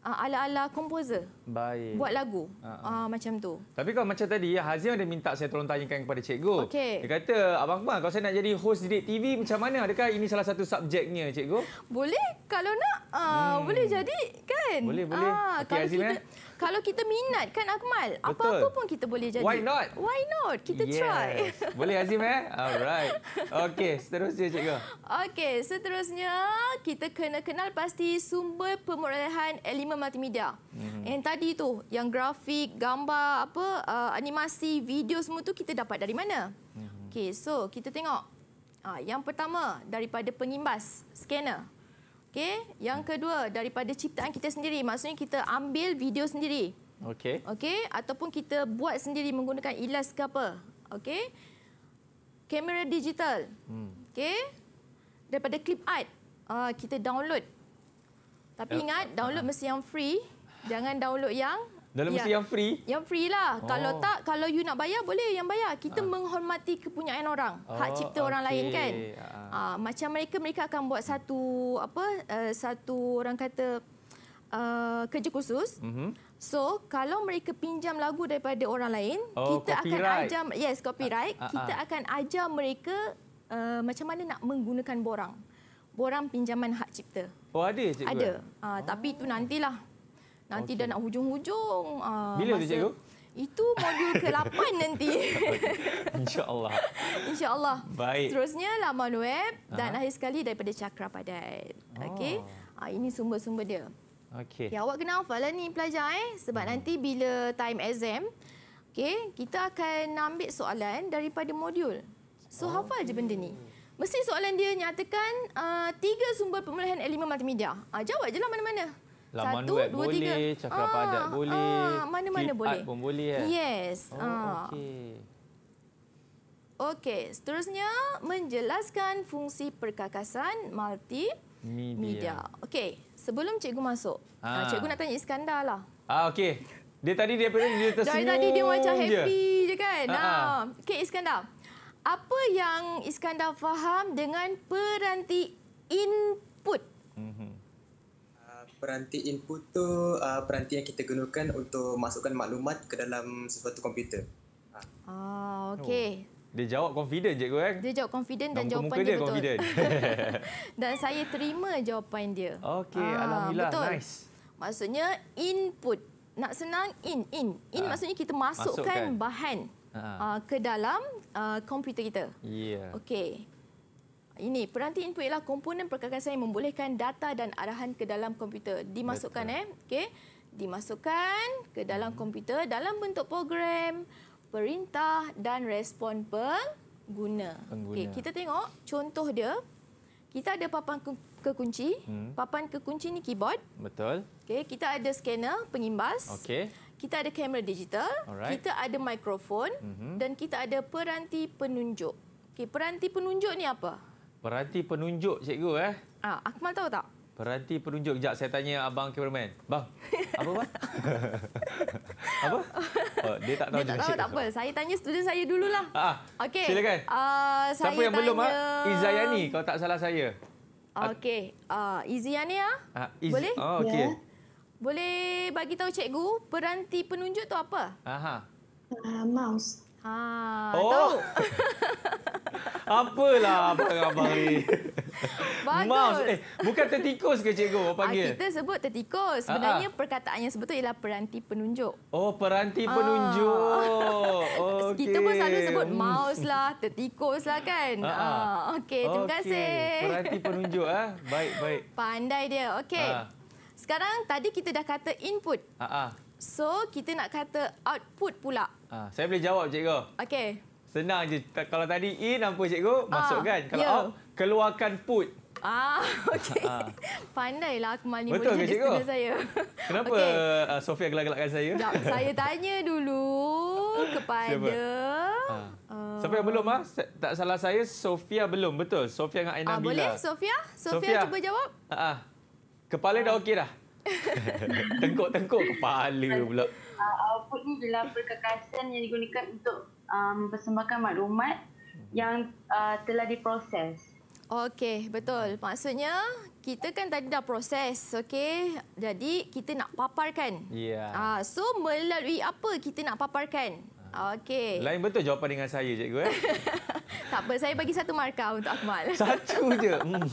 Ah, ala-ala uh, komposer. Baik. Buat lagu. Uh ah, -huh. Ah, uh, macam tu. Tapi kalau macam tadi, Hazim ada minta saya tolong tanyakan kepada cikgu. Okay. Dia kata, abang-abang kalau saya nak jadi host di TV, macam mana? Adakah ini salah satu subjeknya, cikgu? Boleh. Kalau nak, uh, hmm. boleh jadi, kan? Boleh, boleh. Uh, okay, Hazim. Kita... Eh? kalau kita minat kan Akmal, apa-apa pun kita boleh jadi. Why not? Why not? Kita yes. try. Boleh Azim eh? Alright. Okey, seterusnya cikgu. Okey, seterusnya kita kena kenal pasti sumber pemuraihan elemen multimedia. Hmm. Yang tadi tu, yang grafik, gambar, apa uh, animasi, video semua tu kita dapat dari mana? Hmm. Okey, so kita tengok. Uh, yang pertama daripada pengimbas, scanner. Okey, yang kedua daripada ciptaan kita sendiri. Maksudnya kita ambil video sendiri. Okey. Okey, ataupun kita buat sendiri menggunakan ilas ke apa. Okey. Kamera digital. Hmm. Okey. Daripada clip art, uh, kita download. Tapi ingat, download mesti yang free. Jangan download yang dalam mesti ya. yang free. Yang free lah. Oh. Kalau tak, kalau you nak bayar, boleh yang bayar. Kita ha. menghormati kepunyaan orang. Oh, hak cipta okay. orang lain kan. Ha. Ha. Macam mereka, mereka akan buat satu, apa, uh, satu orang kata, uh, kerja khusus. Mm -hmm. So, kalau mereka pinjam lagu daripada orang lain, oh, kita copyright. akan ajar, yes, copyright. Ha. Ha. Kita akan ajar mereka uh, macam mana nak menggunakan borang. Borang pinjaman hak cipta. Oh, ada cikgu? Ada. Uh, oh. Tapi itu nantilah. Nanti okay. dah nak hujung-hujung. Uh, Bila tu cikgu? Itu modul ke-8 nanti. InsyaAllah. InsyaAllah. Baik. Terusnya laman web dan Aha. akhir sekali daripada Cakra Padat. Oh. Okey. Ha, ini sumber-sumber dia. Okay. Okay, ya, awak kena hafal ni pelajar. Eh? Sebab hmm. nanti bila time exam, okay, kita akan ambil soalan daripada modul. So oh. hafal je benda ni. Mesti soalan dia nyatakan uh, tiga sumber pemulihan elemen multimedia. Uh, jawab je lah mana-mana. Laman Satu, web dua, boleh, tiga. cakap ah, padat ah, boleh. Mana-mana ah, boleh. pun boleh. Eh? Yes. Oh, ah. Okey. Okey, seterusnya menjelaskan fungsi perkakasan multi media. media. Okey, sebelum cikgu masuk, ah. ah. cikgu nak tanya Iskandar lah. Ah, Okey. Dia tadi dia pernah dia tersenyum. Dari tadi dia macam happy je, je kan. Ha. Ah, ah. Okey, Iskandar. Apa yang Iskandar faham dengan peranti input? Mm peranti input tu uh, peranti yang kita gunakan untuk masukkan maklumat ke dalam sesuatu komputer. Ah, ah oh, okey. Dia jawab confident cikgu kan? Dia jawab confident dan, dan jawapan dia, dia betul. Confident. dan saya terima jawapan dia. Okey, ah, alhamdulillah. Betul. Nice. Maksudnya input. Nak senang in in. In ah. maksudnya kita masukkan, masukkan. bahan ah. uh, ke dalam uh, komputer kita. Ya. Yeah. Okey. Ini peranti input ialah komponen perkakasan yang membolehkan data dan arahan ke dalam komputer dimasukkan Betul. eh. Okey, dimasukkan ke dalam hmm. komputer dalam bentuk program, perintah dan respon pengguna. pengguna. Okey, kita tengok contoh dia. Kita ada papan kekunci. Hmm. Papan kekunci ni keyboard. Betul. Okey, kita ada scanner pengimbas. Okey. Kita ada kamera digital, Alright. kita ada mikrofon hmm. dan kita ada peranti penunjuk. Okey, peranti penunjuk ni apa? Peranti penunjuk cikgu eh? Ah, Akmal tahu tak? Peranti penunjuk kejap saya tanya abang kameraman. Bang. Apa bang? apa? Oh, dia tak tahu dia Tak, tahu, tak apa. Saya tanya student saya dululah. Ah. ah. Okey. Silakan. uh, saya Siapa yang tanya... belum ah? Izayani kalau tak salah saya. Okey. Ah, uh, Izayani ah. ah Iz... Boleh? Oh, okey. Yeah. Boleh bagi tahu cikgu peranti penunjuk tu apa? Aha. Uh, mouse. Ha, oh. apa abang-abang ni. Bagus. Mouse. Eh, bukan tetikus ke cikgu ah, panggil? Kita sebut tetikus ah, Sebenarnya Aa. perkataan yang sebetul ialah peranti penunjuk. Oh, peranti Aa. penunjuk. Okay. Kita pun selalu sebut mouse lah, tetikus lah kan. Okey, terima okay. kasih. Peranti penunjuk. Ah. Baik, baik. Pandai dia. Okey. Sekarang tadi kita dah kata input. Aa. So, kita nak kata output pula. Ha, saya boleh jawab, cikgu. Okey. Senang je. Kalau tadi E nampak cikgu, ah, masukkan. Kalau yeah. out, keluarkan put. Ah, ha. okey. Pandailah Akmal ni Betul boleh jadi setengah saya. Kenapa okay. uh, Sofia gelak-gelakkan saya? Sekejap, saya tanya dulu kepada... Siapa? Ha. Uh, Sofia um... belum ah. Tak salah saya, Sofia belum. Betul? Sofia dengan Aina ah, Bila. Boleh, Sofia? Sofia cuba jawab. Ah, ah. Kepala ah. dah okey dah. Tengkuk-tengkuk kepala pula uh, output ni adalah perkakasan yang digunakan untuk ah, mempersembahkan um, maklumat yang uh, telah diproses. Okey, betul. Maksudnya kita kan tadi dah proses, okey. Jadi kita nak paparkan. Ya. Yeah. Uh, so melalui apa kita nak paparkan? Okey. Lain betul jawapan dengan saya, cikgu eh. Tak apa, saya bagi satu markah untuk Akmal. Satu je. Hmm.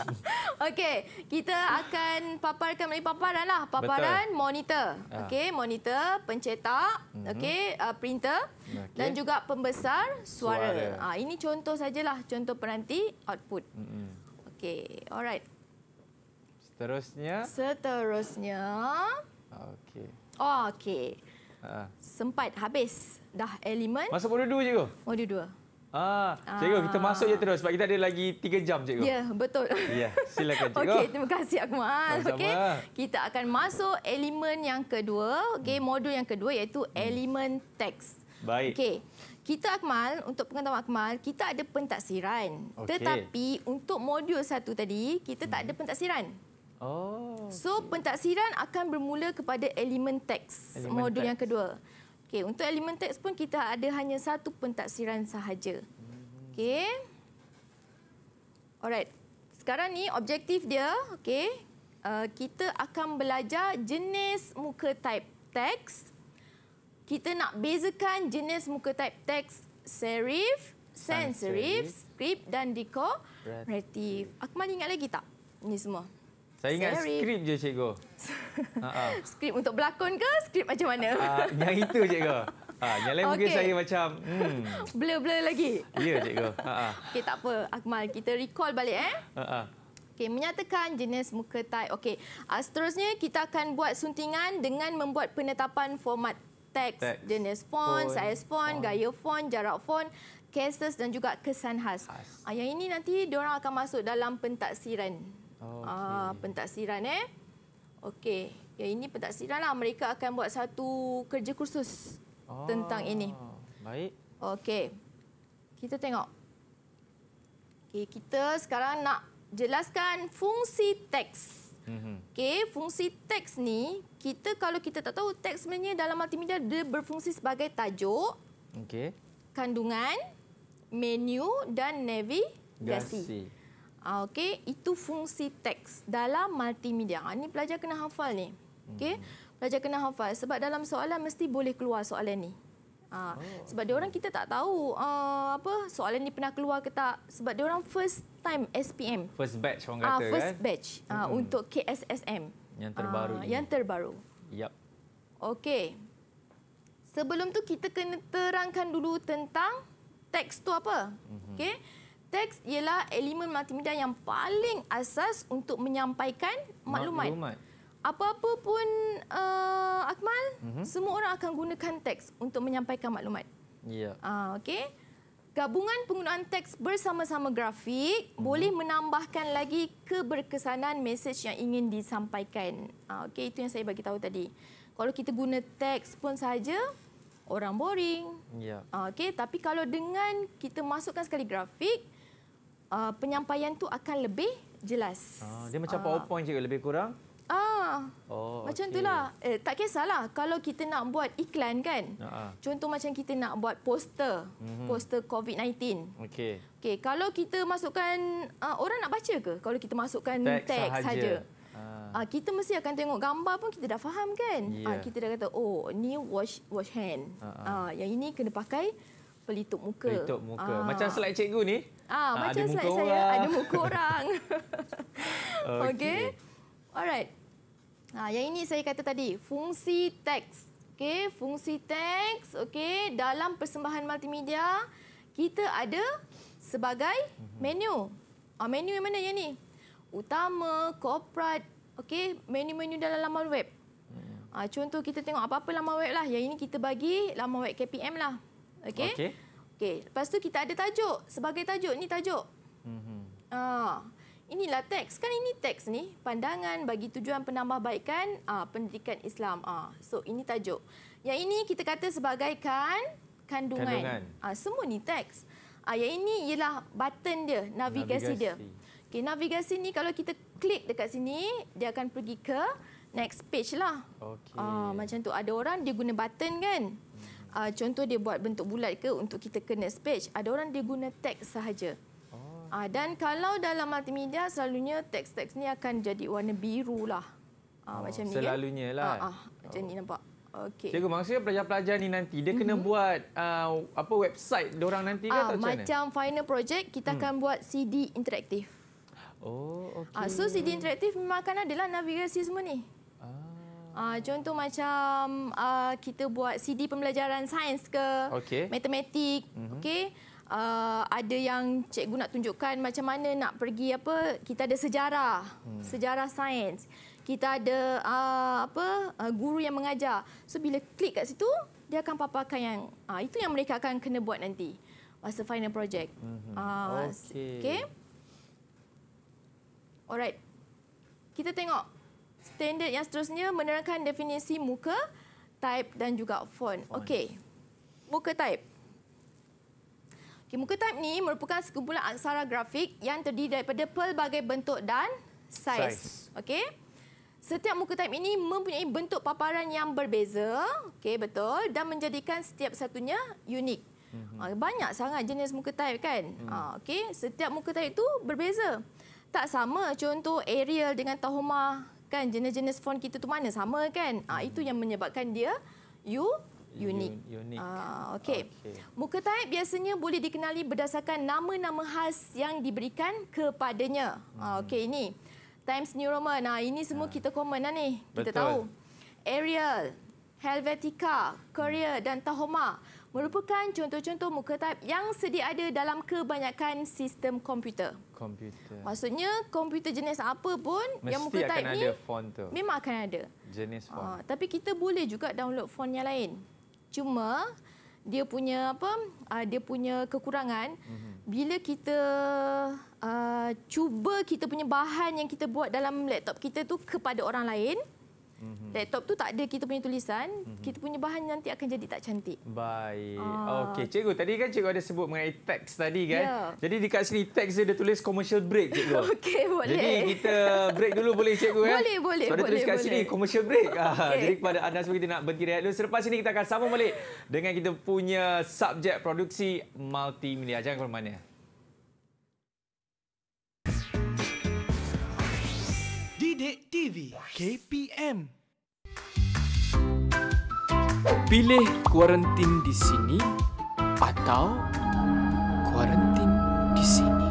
Okey, kita akan paparkan melalui paparan lah. Paparan Betul. monitor. Ah. Okey, monitor, pencetak, hmm. okey, uh, printer okay. dan juga pembesar suara. suara. Ha, ini contoh sajalah, contoh peranti output. Hmm. Okey, alright. Seterusnya. Seterusnya. Okey. Oh, okey. Ha. Sempat habis. Dah elemen. Masuk modul dua je ke? Modul dua. Ah, ah, cikgu ah. kita masuk je terus sebab kita ada lagi 3 jam cikgu. Ya, betul. Ya, silakan cikgu. Okey, terima kasih Akmal. Okey. Kita akan masuk elemen yang kedua, okey, hmm. modul yang kedua iaitu hmm. elemen teks. Baik. Okey. Kita Akmal, untuk pengetahuan Akmal, kita ada pentaksiran. Okay. Tetapi untuk modul satu tadi, kita tak ada hmm. pentaksiran. Oh. So pentaksiran akan bermula kepada elemen teks, modul text. yang kedua. Okey, untuk elemen teks pun kita ada hanya satu pentaksiran sahaja. Okey. Alright. Sekarang ni objektif dia, okey. Uh, kita akan belajar jenis muka type teks. Kita nak bezakan jenis muka type teks serif, sans serif, script dan dekoratif. Akmal ingat lagi tak ni semua? Saya ingat script skrip je cikgu skrip untuk berlakon ke skrip macam mana? Uh, yang itu je ke? Ah, yang lain okay. mungkin saya macam... Hmm. Blur-blur hmm. lagi. Ya, cikgu. Okay tak apa. Akmal, kita recall balik. eh. Okay, menyatakan jenis muka tag. Okay. Uh, ah, seterusnya, kita akan buat suntingan dengan membuat penetapan format teks. Text. Jenis font, font, size font, font, gaya font, jarak font, cases dan juga kesan khas. khas. yang ini nanti diorang akan masuk dalam pentaksiran. Okay. Uh, pentaksiran, eh. Okey. Ya ini pentaksiranlah mereka akan buat satu kerja kursus oh, tentang ini. Baik. Okey. Kita tengok. Okey, kita sekarang nak jelaskan fungsi teks. Mhm. Okey, fungsi teks ni kita kalau kita tak tahu teks sebenarnya dalam multimedia dia berfungsi sebagai tajuk, okey, kandungan, menu dan navigasi. Gasi. Ah, okey, itu fungsi teks dalam multimedia. Ini ah, pelajar kena hafal ni. Okey, hmm. pelajar kena hafal sebab dalam soalan mesti boleh keluar soalan ni. Ha, oh. sebab dia orang kita tak tahu uh, apa soalan ni pernah keluar ke tak sebab dia orang first time SPM. First batch orang kata uh, eh? first kan. first batch uh, hmm. untuk KSSM. Yang terbaru uh, ni. Yang terbaru. Yap. Okey. Sebelum tu kita kena terangkan dulu tentang teks tu apa. Mm-hmm. Okey teks ialah elemen multimedia yang paling asas untuk menyampaikan maklumat. maklumat. Apa-apa pun uh, Akmal, mm-hmm. semua orang akan gunakan teks untuk menyampaikan maklumat. Ya. Uh, okey. Gabungan penggunaan teks bersama-sama grafik mm-hmm. boleh menambahkan lagi keberkesanan mesej yang ingin disampaikan. Uh, okey, itu yang saya bagi tahu tadi. Kalau kita guna teks pun saja orang boring. Ya. Uh, okey, tapi kalau dengan kita masukkan sekali grafik, uh, penyampaian tu akan lebih jelas. Ah, dia macam uh. PowerPoint je lebih kurang? Ah. Oh, macam okay. itulah. Eh, tak kisahlah kalau kita nak buat iklan kan. Uh ah, -huh. Ah. Contoh macam kita nak buat poster, uh mhm. -huh. poster COVID-19. Okey. Okay. kalau kita masukkan uh, orang nak baca ke? Kalau kita masukkan teks saja. Uh, kita mesti akan tengok gambar pun kita dah faham kan? Yeah. Uh, ya. kita dah kata oh ni wash wash hand. Uh -huh. uh, yang ini kena pakai pelitup muka. Pelitup muka. Aa. Ah. Macam slide cikgu ni. Ah, ah macam slide saya orang. ada muka orang. Okey. Okay. Alright. Ha, yang ini saya kata tadi, fungsi teks. Okey, fungsi teks. Okey, dalam persembahan multimedia kita ada sebagai mhm. menu. Ah, menu yang mana yang ni? Utama, corporate, okey, menu-menu dalam laman web. Mhm. contoh kita tengok apa-apa laman web lah. Yang ini kita bagi laman web KPM lah. Okey. Okey. Okey. Lepas tu kita ada tajuk. Sebagai tajuk ni tajuk. Mhm. Mm ah. Inilah teks. Kan ini teks ni pandangan bagi tujuan penambahbaikan ah pendidikan Islam. Ah. So ini tajuk. Yang ini kita kata sebagai kan kandungan. kandungan. Ah semua ni teks. Ah yang ini ialah button dia, navigasi, navigasi. dia. Okey, navigasi ni kalau kita klik dekat sini, dia akan pergi ke next page lah. Okey. Ah macam tu ada orang dia guna button kan? uh, contoh dia buat bentuk bulat ke untuk kita kena speech ada orang dia guna teks sahaja oh. uh, dan kalau dalam multimedia selalunya teks-teks ni akan jadi warna biru lah uh, oh, macam ni kan? selalunya lah kan? uh, uh, macam oh. ni nampak Okey. Cikgu maksudnya pelajar-pelajar ni nanti dia kena mm-hmm. buat uh, apa website dia nanti ke uh, atau macam Macam final project kita hmm. akan buat CD interaktif. Oh, okey. Uh, so CD interaktif memang akan adalah navigasi semua ni. Uh, contoh macam uh, kita buat CD pembelajaran sains ke, okay. matematik, mm-hmm. okay? Uh, ah, ada yang cikgu nak tunjukkan macam mana nak pergi apa kita ada sejarah hmm. sejarah sains kita ada uh, apa uh, guru yang mengajar so bila klik kat situ dia akan paparkan yang uh, itu yang mereka akan kena buat nanti masa final project hmm. uh, okey okay? alright kita tengok Standard yang seterusnya menerangkan definisi muka, type dan juga font. Okey. Muka type. Okay, muka type ni merupakan sekumpulan aksara grafik yang terdiri daripada pelbagai bentuk dan saiz. Okey. Setiap muka type ini mempunyai bentuk paparan yang berbeza. Okey, betul dan menjadikan setiap satunya unik. Mhm. Ah, banyak sangat jenis muka type kan? Hmm. Ah, okey, setiap muka type itu berbeza. Tak sama contoh Arial dengan Tahoma kan jenis-jenis font kita tu mana sama kan ha, itu yang menyebabkan dia you unik. Ah, okay. okay. Muka taip biasanya boleh dikenali berdasarkan nama-nama khas yang diberikan kepadanya. Ah, hmm. Ah, okay, ini. Times New Roman. Nah, ini semua ah. kita common lah ni. Kita tahu. Arial, Helvetica, Korea dan Tahoma merupakan contoh-contoh muka taip yang sedia ada dalam kebanyakan sistem komputer. Komputer. Maksudnya komputer jenis apa pun Mesti yang muka taip ni memang akan ada. Jenis ah, font. Uh, tapi kita boleh juga download font yang lain. Cuma dia punya apa? Uh, dia punya kekurangan mm-hmm. bila kita uh, cuba kita punya bahan yang kita buat dalam laptop kita tu kepada orang lain. Mm-hmm. Laptop tu tak ada kita punya tulisan, mm-hmm. kita punya bahan nanti akan jadi tak cantik. Baik. Ah. Okey, cikgu tadi kan cikgu ada sebut mengenai teks tadi kan. Yeah. Jadi dekat sini teks dia, ada tulis commercial break cikgu. Okey, boleh. Jadi kita break dulu boleh cikgu ya? Boleh, boleh. So, boleh tulis kat boleh. sini commercial break. Ah, okay. Jadi kepada anda semua kita nak berhenti rehat dulu. Selepas ini kita akan sambung balik dengan kita punya subjek produksi multimedia. Jangan ke mana-mana. Bidik TV KPM Pilih kuarantin di sini atau kuarantin di sini.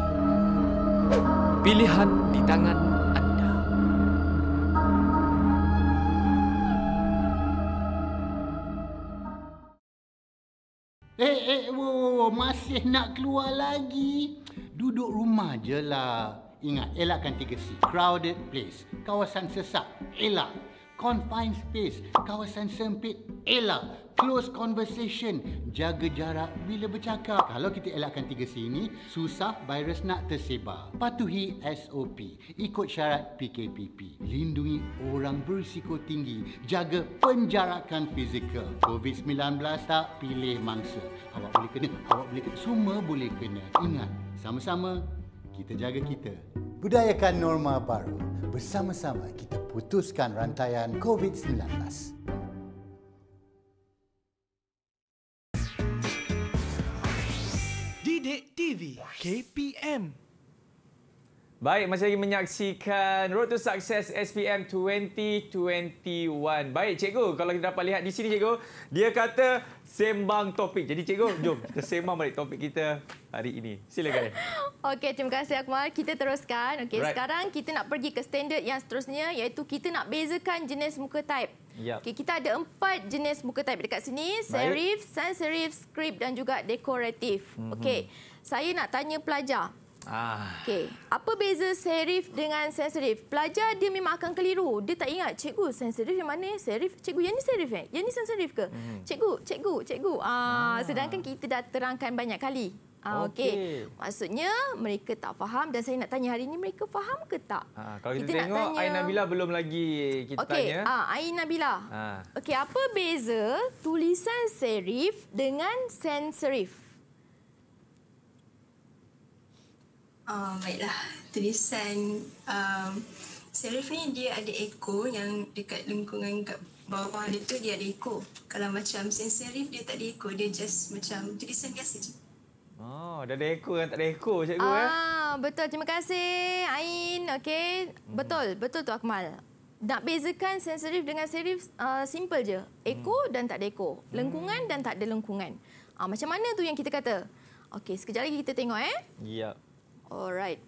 Pilihan di tangan anda. Eh, eh, wo, masih nak keluar lagi. Duduk rumah je lah. Ingat, elakkan 3C. Crowded place, kawasan sesak, elak. Confined space, kawasan sempit, elak. Close conversation, jaga jarak bila bercakap. Kalau kita elakkan 3C ini, susah virus nak tersebar. Patuhi SOP, ikut syarat PKPP. Lindungi orang berisiko tinggi, jaga penjarakan fizikal. COVID-19 tak pilih mangsa. Awak boleh kena, awak boleh kena. Semua boleh kena. Ingat, sama-sama kita jaga kita. Budayakan norma baru. Bersama-sama kita putuskan rantaian COVID-19. Didik TV KPM Baik, masih lagi menyaksikan Road to Success SPM 2021. Baik, cikgu, kalau kita dapat lihat di sini, cikgu, dia kata sembang topik. Jadi, cikgu, jom kita sembang balik topik kita hari ini. Silakan. Okey, terima kasih, Akmal. Kita teruskan. Okey, right. sekarang kita nak pergi ke standard yang seterusnya iaitu kita nak bezakan jenis muka type. Yep. Okay, kita ada empat jenis muka type dekat sini. Serif, sans serif, script dan juga dekoratif. Mm -hmm. Okey, saya nak tanya pelajar. Ah. Okey, apa beza serif dengan sans serif? Pelajar dia memang akan keliru. Dia tak ingat, cikgu sans serif yang mana? Serif, cikgu yang ni serif eh? Yang ni sans serif ke? Hmm. Cikgu, cikgu, cikgu. Ah, ah, sedangkan kita dah terangkan banyak kali. Ah, okey. Okay. Maksudnya mereka tak faham dan saya nak tanya hari ini mereka faham ke tak? Ah, kalau kita, kita tengok tanya... Aina Bila belum lagi kita okay. tanya. Okey, ah, Aina Bila. Ah. Okey, apa beza tulisan serif dengan sans serif? Uh, baiklah, tulisan um, serif ni dia ada echo yang dekat lingkungan kat bawah dia tu dia ada echo. Kalau macam sans serif dia tak ada echo, dia just macam tulisan biasa je. Oh, dah ada echo yang tak ada echo cikgu eh? ah, eh. Betul, terima kasih Ain. Okay. Hmm. Betul, betul tu Akmal. Nak bezakan sans serif dengan serif, uh, simple je. Echo hmm. dan tak ada echo. Lengkungan hmm. dan tak ada lengkungan. Uh, macam mana tu yang kita kata? Okey, sekejap lagi kita tengok eh. Ya. Yep. Alright.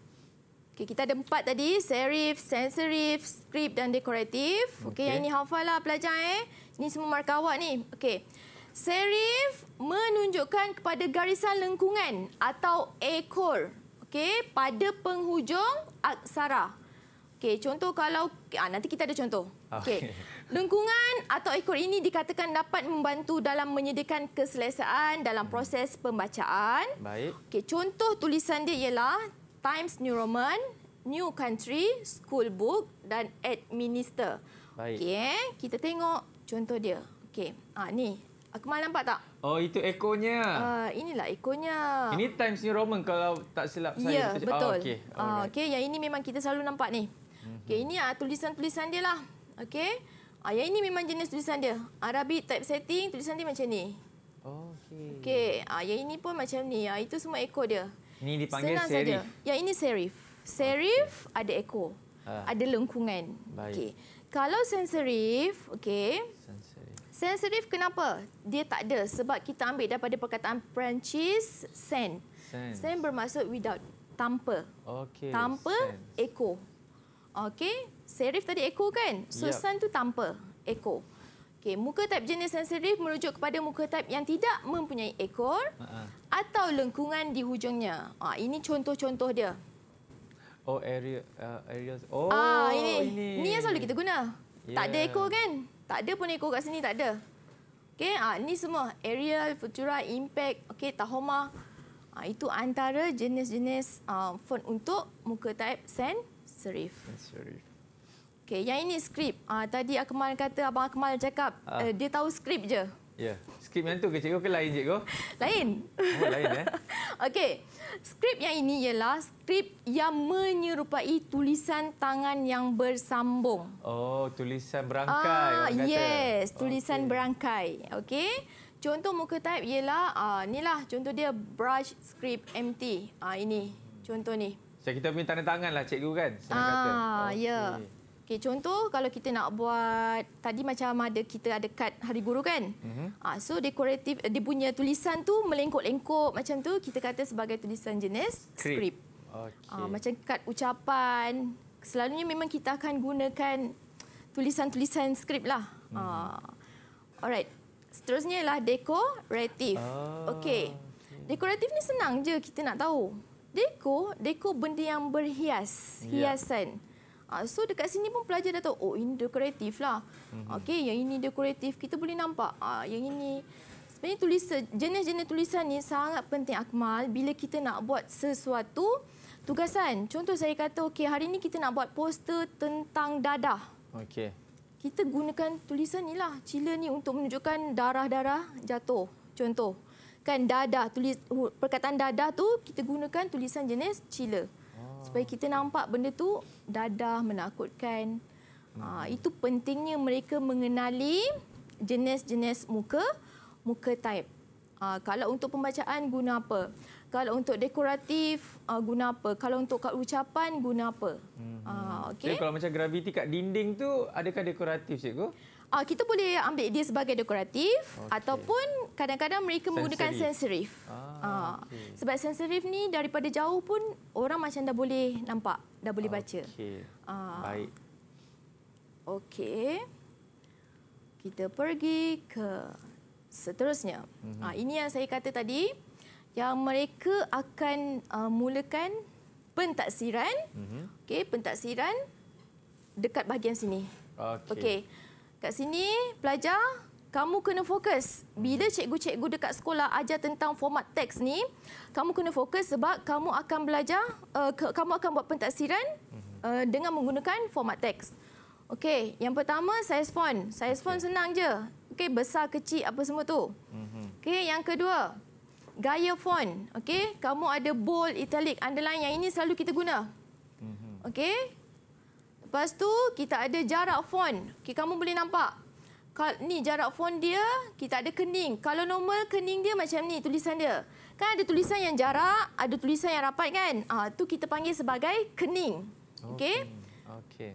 Okay, kita ada empat tadi. Serif, sans serif, script dan dekoratif. Okay, okay. yang ini hafalah pelajar eh. Ini semua markah awak ni. Okay. Serif menunjukkan kepada garisan lengkungan atau ekor. Okay, pada penghujung aksara. Okey, contoh kalau... Ah, nanti kita ada contoh. Ah, okey. Okay. Lengkungan atau ekor ini dikatakan dapat membantu dalam menyediakan keselesaan dalam hmm. proses pembacaan. Baik. Okay, contoh tulisan dia ialah Times New Roman, New Country, School Book dan Administer. Baik. Okay, eh, kita tengok contoh dia. Okay, ha, ah, ni. Akmal nampak tak? Oh, itu ekornya. Ah uh, inilah ekornya. Ini Times New Roman kalau tak silap saya. Ya, betul. Okey. Ah okey, yang ini memang kita selalu nampak ni. Okay, mhm. ini ah tulisan-tulisan dia lah. Okay. Ah, yang ini memang jenis tulisan dia. Arabi type setting, tulisan dia macam ni. Okey. Okey. Ah, yang ini pun macam ni. Ah, itu semua echo dia. Ini dipanggil Senang serif. Saja. Ya, yang ini serif. Serif okay. ada echo. Ah. Ada lengkungan. Okey. Kalau sans serif, okey. Sans serif. kenapa? Dia tak ada sebab kita ambil daripada perkataan Perancis sans. Sans. bermaksud without tanpa. Okey. Tanpa sans. echo. Okey serif tadi echo kan? So yep. Ya. sun tu tanpa echo. Okay, muka type jenis sans serif merujuk kepada muka type yang tidak mempunyai ekor uh -huh. atau lengkungan di hujungnya. Ah, ini contoh-contoh dia. Oh, area, uh, area. Oh, ah, ini. ini. Ini yang selalu kita guna. Yeah. Tak ada ya. ekor kan? Tak ada pun ekor kat sini, tak ada. Okay, ah, ini semua. area, Futura, Impact, okay, Tahoma. Ah, itu antara jenis-jenis uh, font untuk muka type sans serif. Sans serif. Okey, yang ini skrip. Uh, tadi Akmal kata abang Akmal cakap uh. Uh, dia tahu skrip je. Ya. Yeah. Skrip yang tu ke cikgu ke lain cikgu? Lain. Oh, lain eh. Okey. Skrip yang ini ialah skrip yang menyerupai tulisan tangan yang bersambung. Oh, tulisan berangkai. Ah, orang kata. yes, tulisan okay. berangkai. Okey. Contoh muka taip ialah ah inilah contoh dia brush script MT. Ah ini contoh ni. Saya kita minta tanda tangan lah cikgu kan. Senang ah, kata. Ah, okay. ya. Yeah. Okey, contoh kalau kita nak buat tadi macam ada kita ada kad Hari Guru kan? Mm-hmm. so dekoratif eh, dia punya tulisan tu melengkuk-lengkuk macam tu kita kata sebagai tulisan jenis script. script. Ah, okay. macam kad ucapan selalunya memang kita akan gunakan tulisan-tulisan script lah. Ha. Mm-hmm. Alright. Seterusnya ialah dekoratif. Ah, Okay. Dekoratif ni senang je kita nak tahu. Deko, deko benda yang berhias, ya. hiasan. Yeah. Uh, so dekat sini pun pelajar dah tahu, oh ini dekoratif lah. Mm-hmm. Okey, yang ini dekoratif, kita boleh nampak. Uh, yang ini sebenarnya tulisan, jenis-jenis tulisan ni sangat penting Akmal bila kita nak buat sesuatu tugasan. Contoh saya kata, okey hari ini kita nak buat poster tentang dadah. Okey. Kita gunakan tulisan ni lah, cila ni untuk menunjukkan darah-darah jatuh. Contoh kan dadah tulis perkataan dadah tu kita gunakan tulisan jenis cila supaya kita nampak benda tu dadah menakutkan. Ah, hmm. Ha, itu pentingnya mereka mengenali jenis-jenis muka muka type. Ha, kalau untuk pembacaan guna apa? Kalau untuk dekoratif uh, guna apa? Kalau untuk kad ucapan guna apa? Hmm. Ha, hmm, hmm. okay. Jadi kalau macam graviti kat dinding tu adakah dekoratif cikgu? uh, kita boleh ambil dia sebagai dekoratif okay. ataupun kadang-kadang mereka menggunakan sensorif. Ah, uh, ah, okay. Sebab sensorif ni daripada jauh pun orang macam dah boleh nampak, dah boleh baca. Okay. Uh, ah. Baik. Okey. Kita pergi ke seterusnya. Mm -hmm. uh, ini yang saya kata tadi yang mereka akan uh, mulakan pentaksiran. Mm -hmm. Okey, pentaksiran dekat bahagian sini. Okey. Okay. Kat sini pelajar kamu kena fokus. Bila cikgu-cikgu dekat sekolah ajar tentang format teks ni, kamu kena fokus sebab kamu akan belajar uh, kamu akan buat pentaksiran uh, dengan menggunakan format teks. Okey, yang pertama size font. Size okay. font senang je. Okey, besar, kecil apa semua tu. Mhm. Okey, yang kedua gaya font. Okey, kamu ada bold, italic, underline yang ini selalu kita guna. Mhm. Okey, Lepas tu kita ada jarak fon. Okay, kamu boleh nampak. Kal ni jarak fon dia, kita ada kening. Kalau normal kening dia macam ni tulisan dia. Kan ada tulisan yang jarak, ada tulisan yang rapat kan? Ah tu kita panggil sebagai kening. Okey. Okey.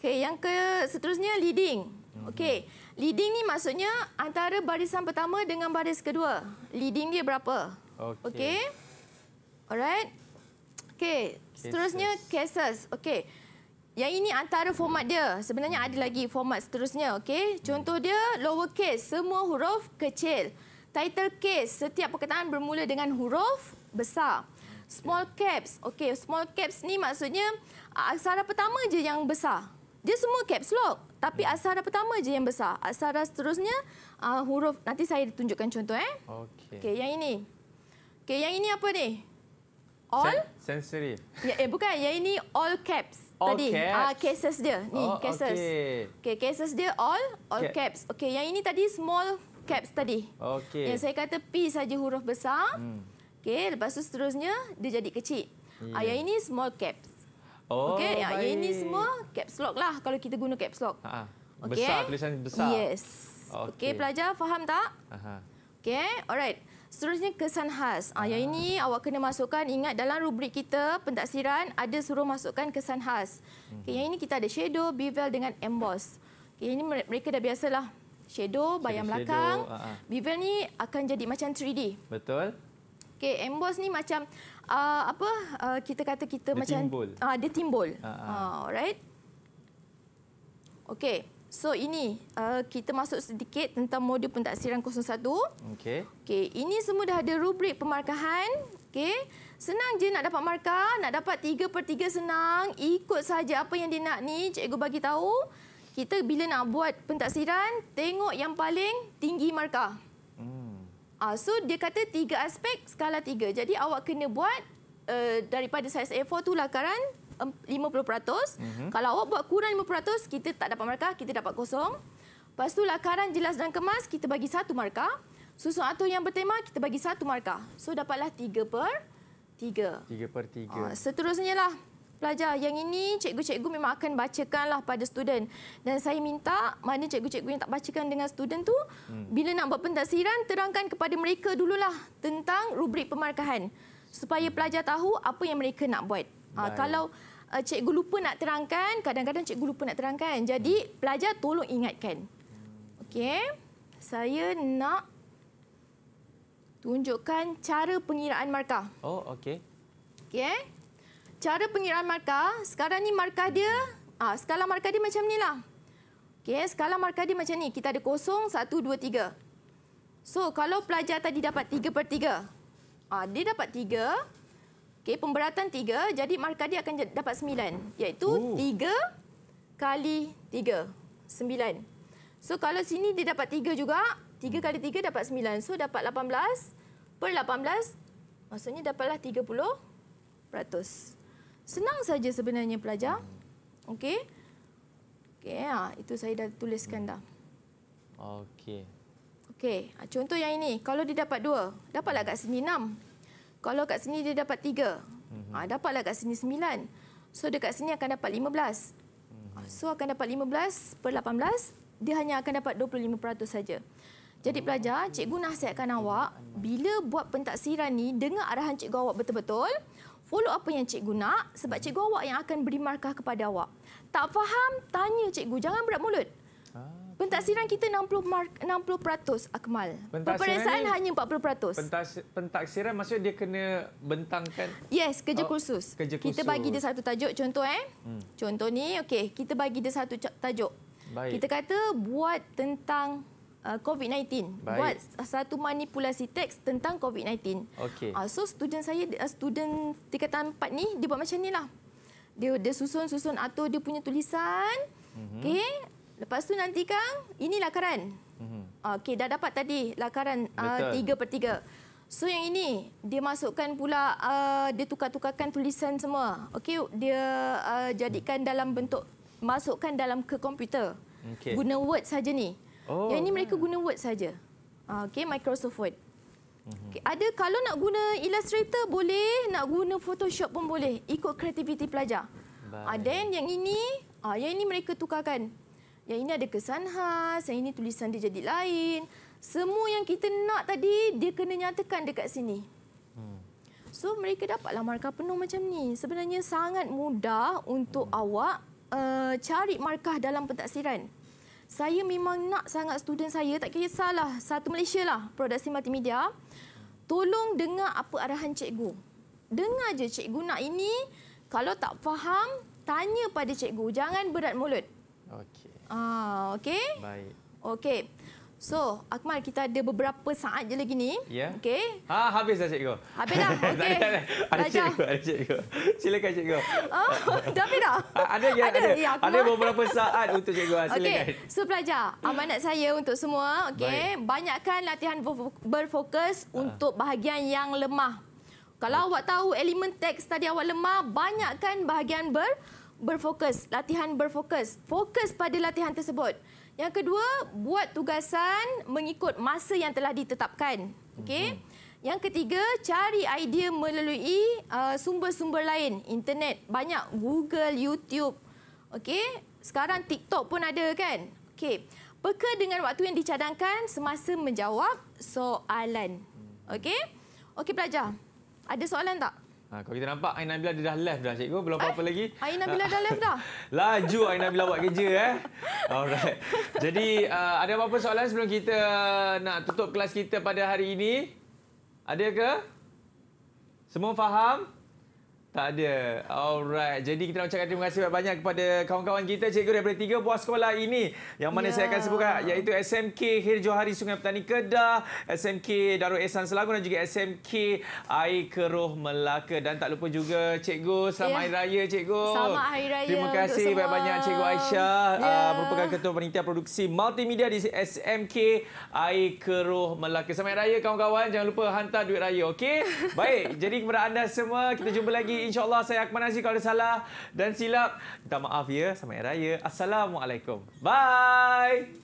Okey, yang ke seterusnya leading. Okey. Leading ni maksudnya antara barisan pertama dengan baris kedua. Leading dia berapa? Okey. Okay. Alright. Okey, seterusnya cases. Okey. Yang ini antara format dia. Sebenarnya ada lagi format seterusnya. Okay? Contoh dia, lower case. Semua huruf kecil. Title case. Setiap perkataan bermula dengan huruf besar. Small caps. Okay, small caps ni maksudnya aksara ah, pertama je yang besar. Dia semua caps lock. Tapi hmm. aksara pertama je yang besar. Aksara seterusnya uh, huruf. Nanti saya tunjukkan contoh. Eh? Okay. okay, yang ini. Okay, yang ini apa ni? All? Sen sensory. Ya, eh, bukan. Yang ini all caps all tadi ah, caps. Uh, cases dia ni oh, cases okay. okay cases dia all all Cap. caps okay yang ini tadi small caps tadi okay. yang saya kata p saja huruf besar hmm. okay lepas tu seterusnya dia jadi kecil yeah. uh, yang ini small caps oh, okay baik. yang ini semua caps lock lah kalau kita guna caps lock ha, ha. okay. besar tulisan besar yes okay. okay pelajar faham tak Aha. okay alright Seterusnya kesan khas. Ah, yang ah. ini awak kena masukkan. Ingat dalam rubrik kita pentaksiran ada suruh masukkan kesan khas. Okay, mhm. yang ini kita ada shadow, bevel dengan emboss. Okay, ini mereka dah biasalah. Shadow, bayang shadow, belakang. Uh ah, -huh. Ah. Bevel ni akan jadi macam 3D. Betul. Okay, emboss ni macam uh, apa uh, kita kata kita dia macam... ada timbul. Dia uh timbul. -huh. Uh, alright. Okay. So ini uh, kita masuk sedikit tentang modul pentaksiran 01. Okey. Okey, ini semua dah ada rubrik pemarkahan. Okey. Senang je nak dapat markah, nak dapat 3/3 senang, ikut saja apa yang dia nak ni, cikgu bagi tahu. Kita bila nak buat pentaksiran, tengok yang paling tinggi markah. Hmm. uh, so dia kata tiga aspek skala 3. Jadi awak kena buat uh, daripada saiz A4 tu lah karan 50%. Mm-hmm. Kalau awak buat kurang 50%, kita tak dapat markah, kita dapat kosong. Lepas tu lakaran jelas dan kemas, kita bagi satu markah. Susun atur yang bertema, kita bagi satu markah. So dapatlah 3 per 3. 3 per 3. Uh, ah, seterusnya lah pelajar. Yang ini cikgu-cikgu memang akan bacakan lah pada student. Dan saya minta mana cikgu-cikgu yang tak bacakan dengan student tu, hmm. bila nak buat pentasiran, terangkan kepada mereka dululah tentang rubrik pemarkahan. Supaya pelajar tahu apa yang mereka nak buat. Ah, Baik. Kalau eh, cikgu lupa nak terangkan, kadang-kadang cikgu lupa nak terangkan. Jadi, hmm. pelajar tolong ingatkan. Okey. Saya nak tunjukkan cara pengiraan markah. Oh, okey. Okey. Cara pengiraan markah, sekarang ni markah dia, ah skala markah dia macam nilah. Okey, skala markah dia macam ni. Kita ada kosong, satu, dua, tiga. So, kalau pelajar tadi dapat tiga per tiga. Ah, dia dapat tiga. Okey, pemberatan 3, jadi markah dia akan dapat 9, iaitu oh. kali 3, 9. So kalau sini dia dapat 3 juga, 3 kali 3 dapat 9. So dapat 18 per 18, maksudnya dapatlah 30%. Senang saja sebenarnya pelajar. Okey. Okey, ya, itu saya dah tuliskan dah. Okey. Okey, ah, contoh yang ini. Kalau dia dapat 2, dapatlah kat sini 6. Kalau kat sini dia dapat tiga, mm-hmm. dapatlah kat sini sembilan. So dekat sini akan dapat 15. Mm-hmm. Ah, so akan dapat lima belas per lapan belas. dia hanya akan dapat dua puluh lima peratus saja. Jadi oh, pelajar, cikgu nasihatkan awak bila buat pentaksiran ni dengar arahan cikgu awak betul-betul, follow apa yang cikgu nak sebab mhm. cikgu awak yang akan beri markah kepada awak. Tak faham, tanya cikgu, jangan berat mulut. Pentaksiran kita 60 mark 60% Akmal. Pemeriksaan hanya 40%. Pentas, pentaksiran maksudnya dia kena bentangkan Yes, kerja oh, kursus. Kerja kursus. Kita bagi dia satu tajuk contoh eh. Hmm. Contoh ni okey, kita bagi dia satu tajuk. Baik. Kita kata buat tentang uh, COVID-19. Buat satu manipulasi teks tentang COVID-19. Okay. Ah, so, student saya, uh, student tingkatan 4 ni, dia buat macam ni lah. Dia, dia susun-susun atur dia punya tulisan. Mm-hmm. Okay. Lepas tu nanti Kang, ini lakaran. Mm-hmm. Okey, dah dapat tadi lakaran ah, tiga per tiga. So yang ini dia masukkan pula uh, dia tukar-tukarkan tulisan semua. Okey, dia uh, jadikan dalam bentuk masukkan dalam ke komputer. Okay. Guna Word saja ni. Oh, yang ini yeah. mereka ya. guna Word saja. Uh, Okey, Microsoft Word. Mhm. Okay, ada kalau nak guna Illustrator boleh, nak guna Photoshop pun boleh ikut kreativiti pelajar. Ada uh, yang ini, uh, yang ini mereka tukarkan yang ini ada kesan khas, yang ini tulisan dia jadi lain. Semua yang kita nak tadi, dia kena nyatakan dekat sini. Hmm. So mereka dapatlah markah penuh macam ni. Sebenarnya sangat mudah untuk hmm. awak uh, cari markah dalam pentaksiran. Saya memang nak sangat student saya, tak kisahlah, satu Malaysia lah, produksi multimedia. Tolong dengar apa arahan cikgu. Dengar je cikgu nak ini, kalau tak faham, tanya pada cikgu. Jangan berat mulut. Okey. Ah, okey. Baik. Okey. So, Akmal kita ada beberapa saat je lagi ni. Ya. Yeah. Okey. Ha, habis dah cikgu. Habis dah. Okey. ada cikgu, ada cikgu. Silakan cikgu. Oh, dah habis dah? ada ya, ada. Ya, ada beberapa saat untuk cikgu. Ha, silakan. Okey. So, pelajar, amanat saya untuk semua, okey. Banyakkan latihan berfokus uh. untuk bahagian yang lemah. Kalau awak tahu elemen teks tadi awak lemah, banyakkan bahagian ber berfokus, latihan berfokus. Fokus pada latihan tersebut. Yang kedua, buat tugasan mengikut masa yang telah ditetapkan. Okey. Mhm. Yang ketiga, cari idea melalui uh, sumber-sumber lain, internet, banyak Google, YouTube. Okey. Sekarang TikTok pun ada kan? Okey. Peka dengan waktu yang dicadangkan semasa menjawab soalan. Hmm. Okey. Okey pelajar. Ada soalan tak? Ha, kalau kita nampak Ain Nabila dia dah left dah cikgu. Belum apa-apa eh, lagi. Ain Nabila ha. dah left dah. Laju Ain Nabila buat kerja eh. Alright. Jadi uh, ada apa-apa soalan sebelum kita uh, nak tutup kelas kita pada hari ini? Ada ke? Semua faham? Tak ada. Alright. Jadi kita nak ucapkan terima kasih banyak kepada kawan-kawan kita, cikgu daripada tiga buah sekolah ini. Yang mana ya. saya akan ya. sebutkan iaitu SMK Hir Johari Sungai Petani Kedah, SMK Darul Ehsan Selangor dan juga SMK Air Keruh Melaka. Dan tak lupa juga cikgu, selamat ya. Hari Raya cikgu. Selamat Hari Raya Terima kasih banyak-banyak cikgu Aisyah, ya. uh, merupakan Ketua Penitia Produksi Multimedia di SMK Air Keruh Melaka. Selamat Hari Raya kawan-kawan. Jangan lupa hantar duit raya, okey? Baik. Jadi kepada anda semua, kita jumpa lagi InsyaAllah saya Akman Aziz kalau ada salah dan silap. Minta maaf ya. Selamat Raya. Assalamualaikum. Bye.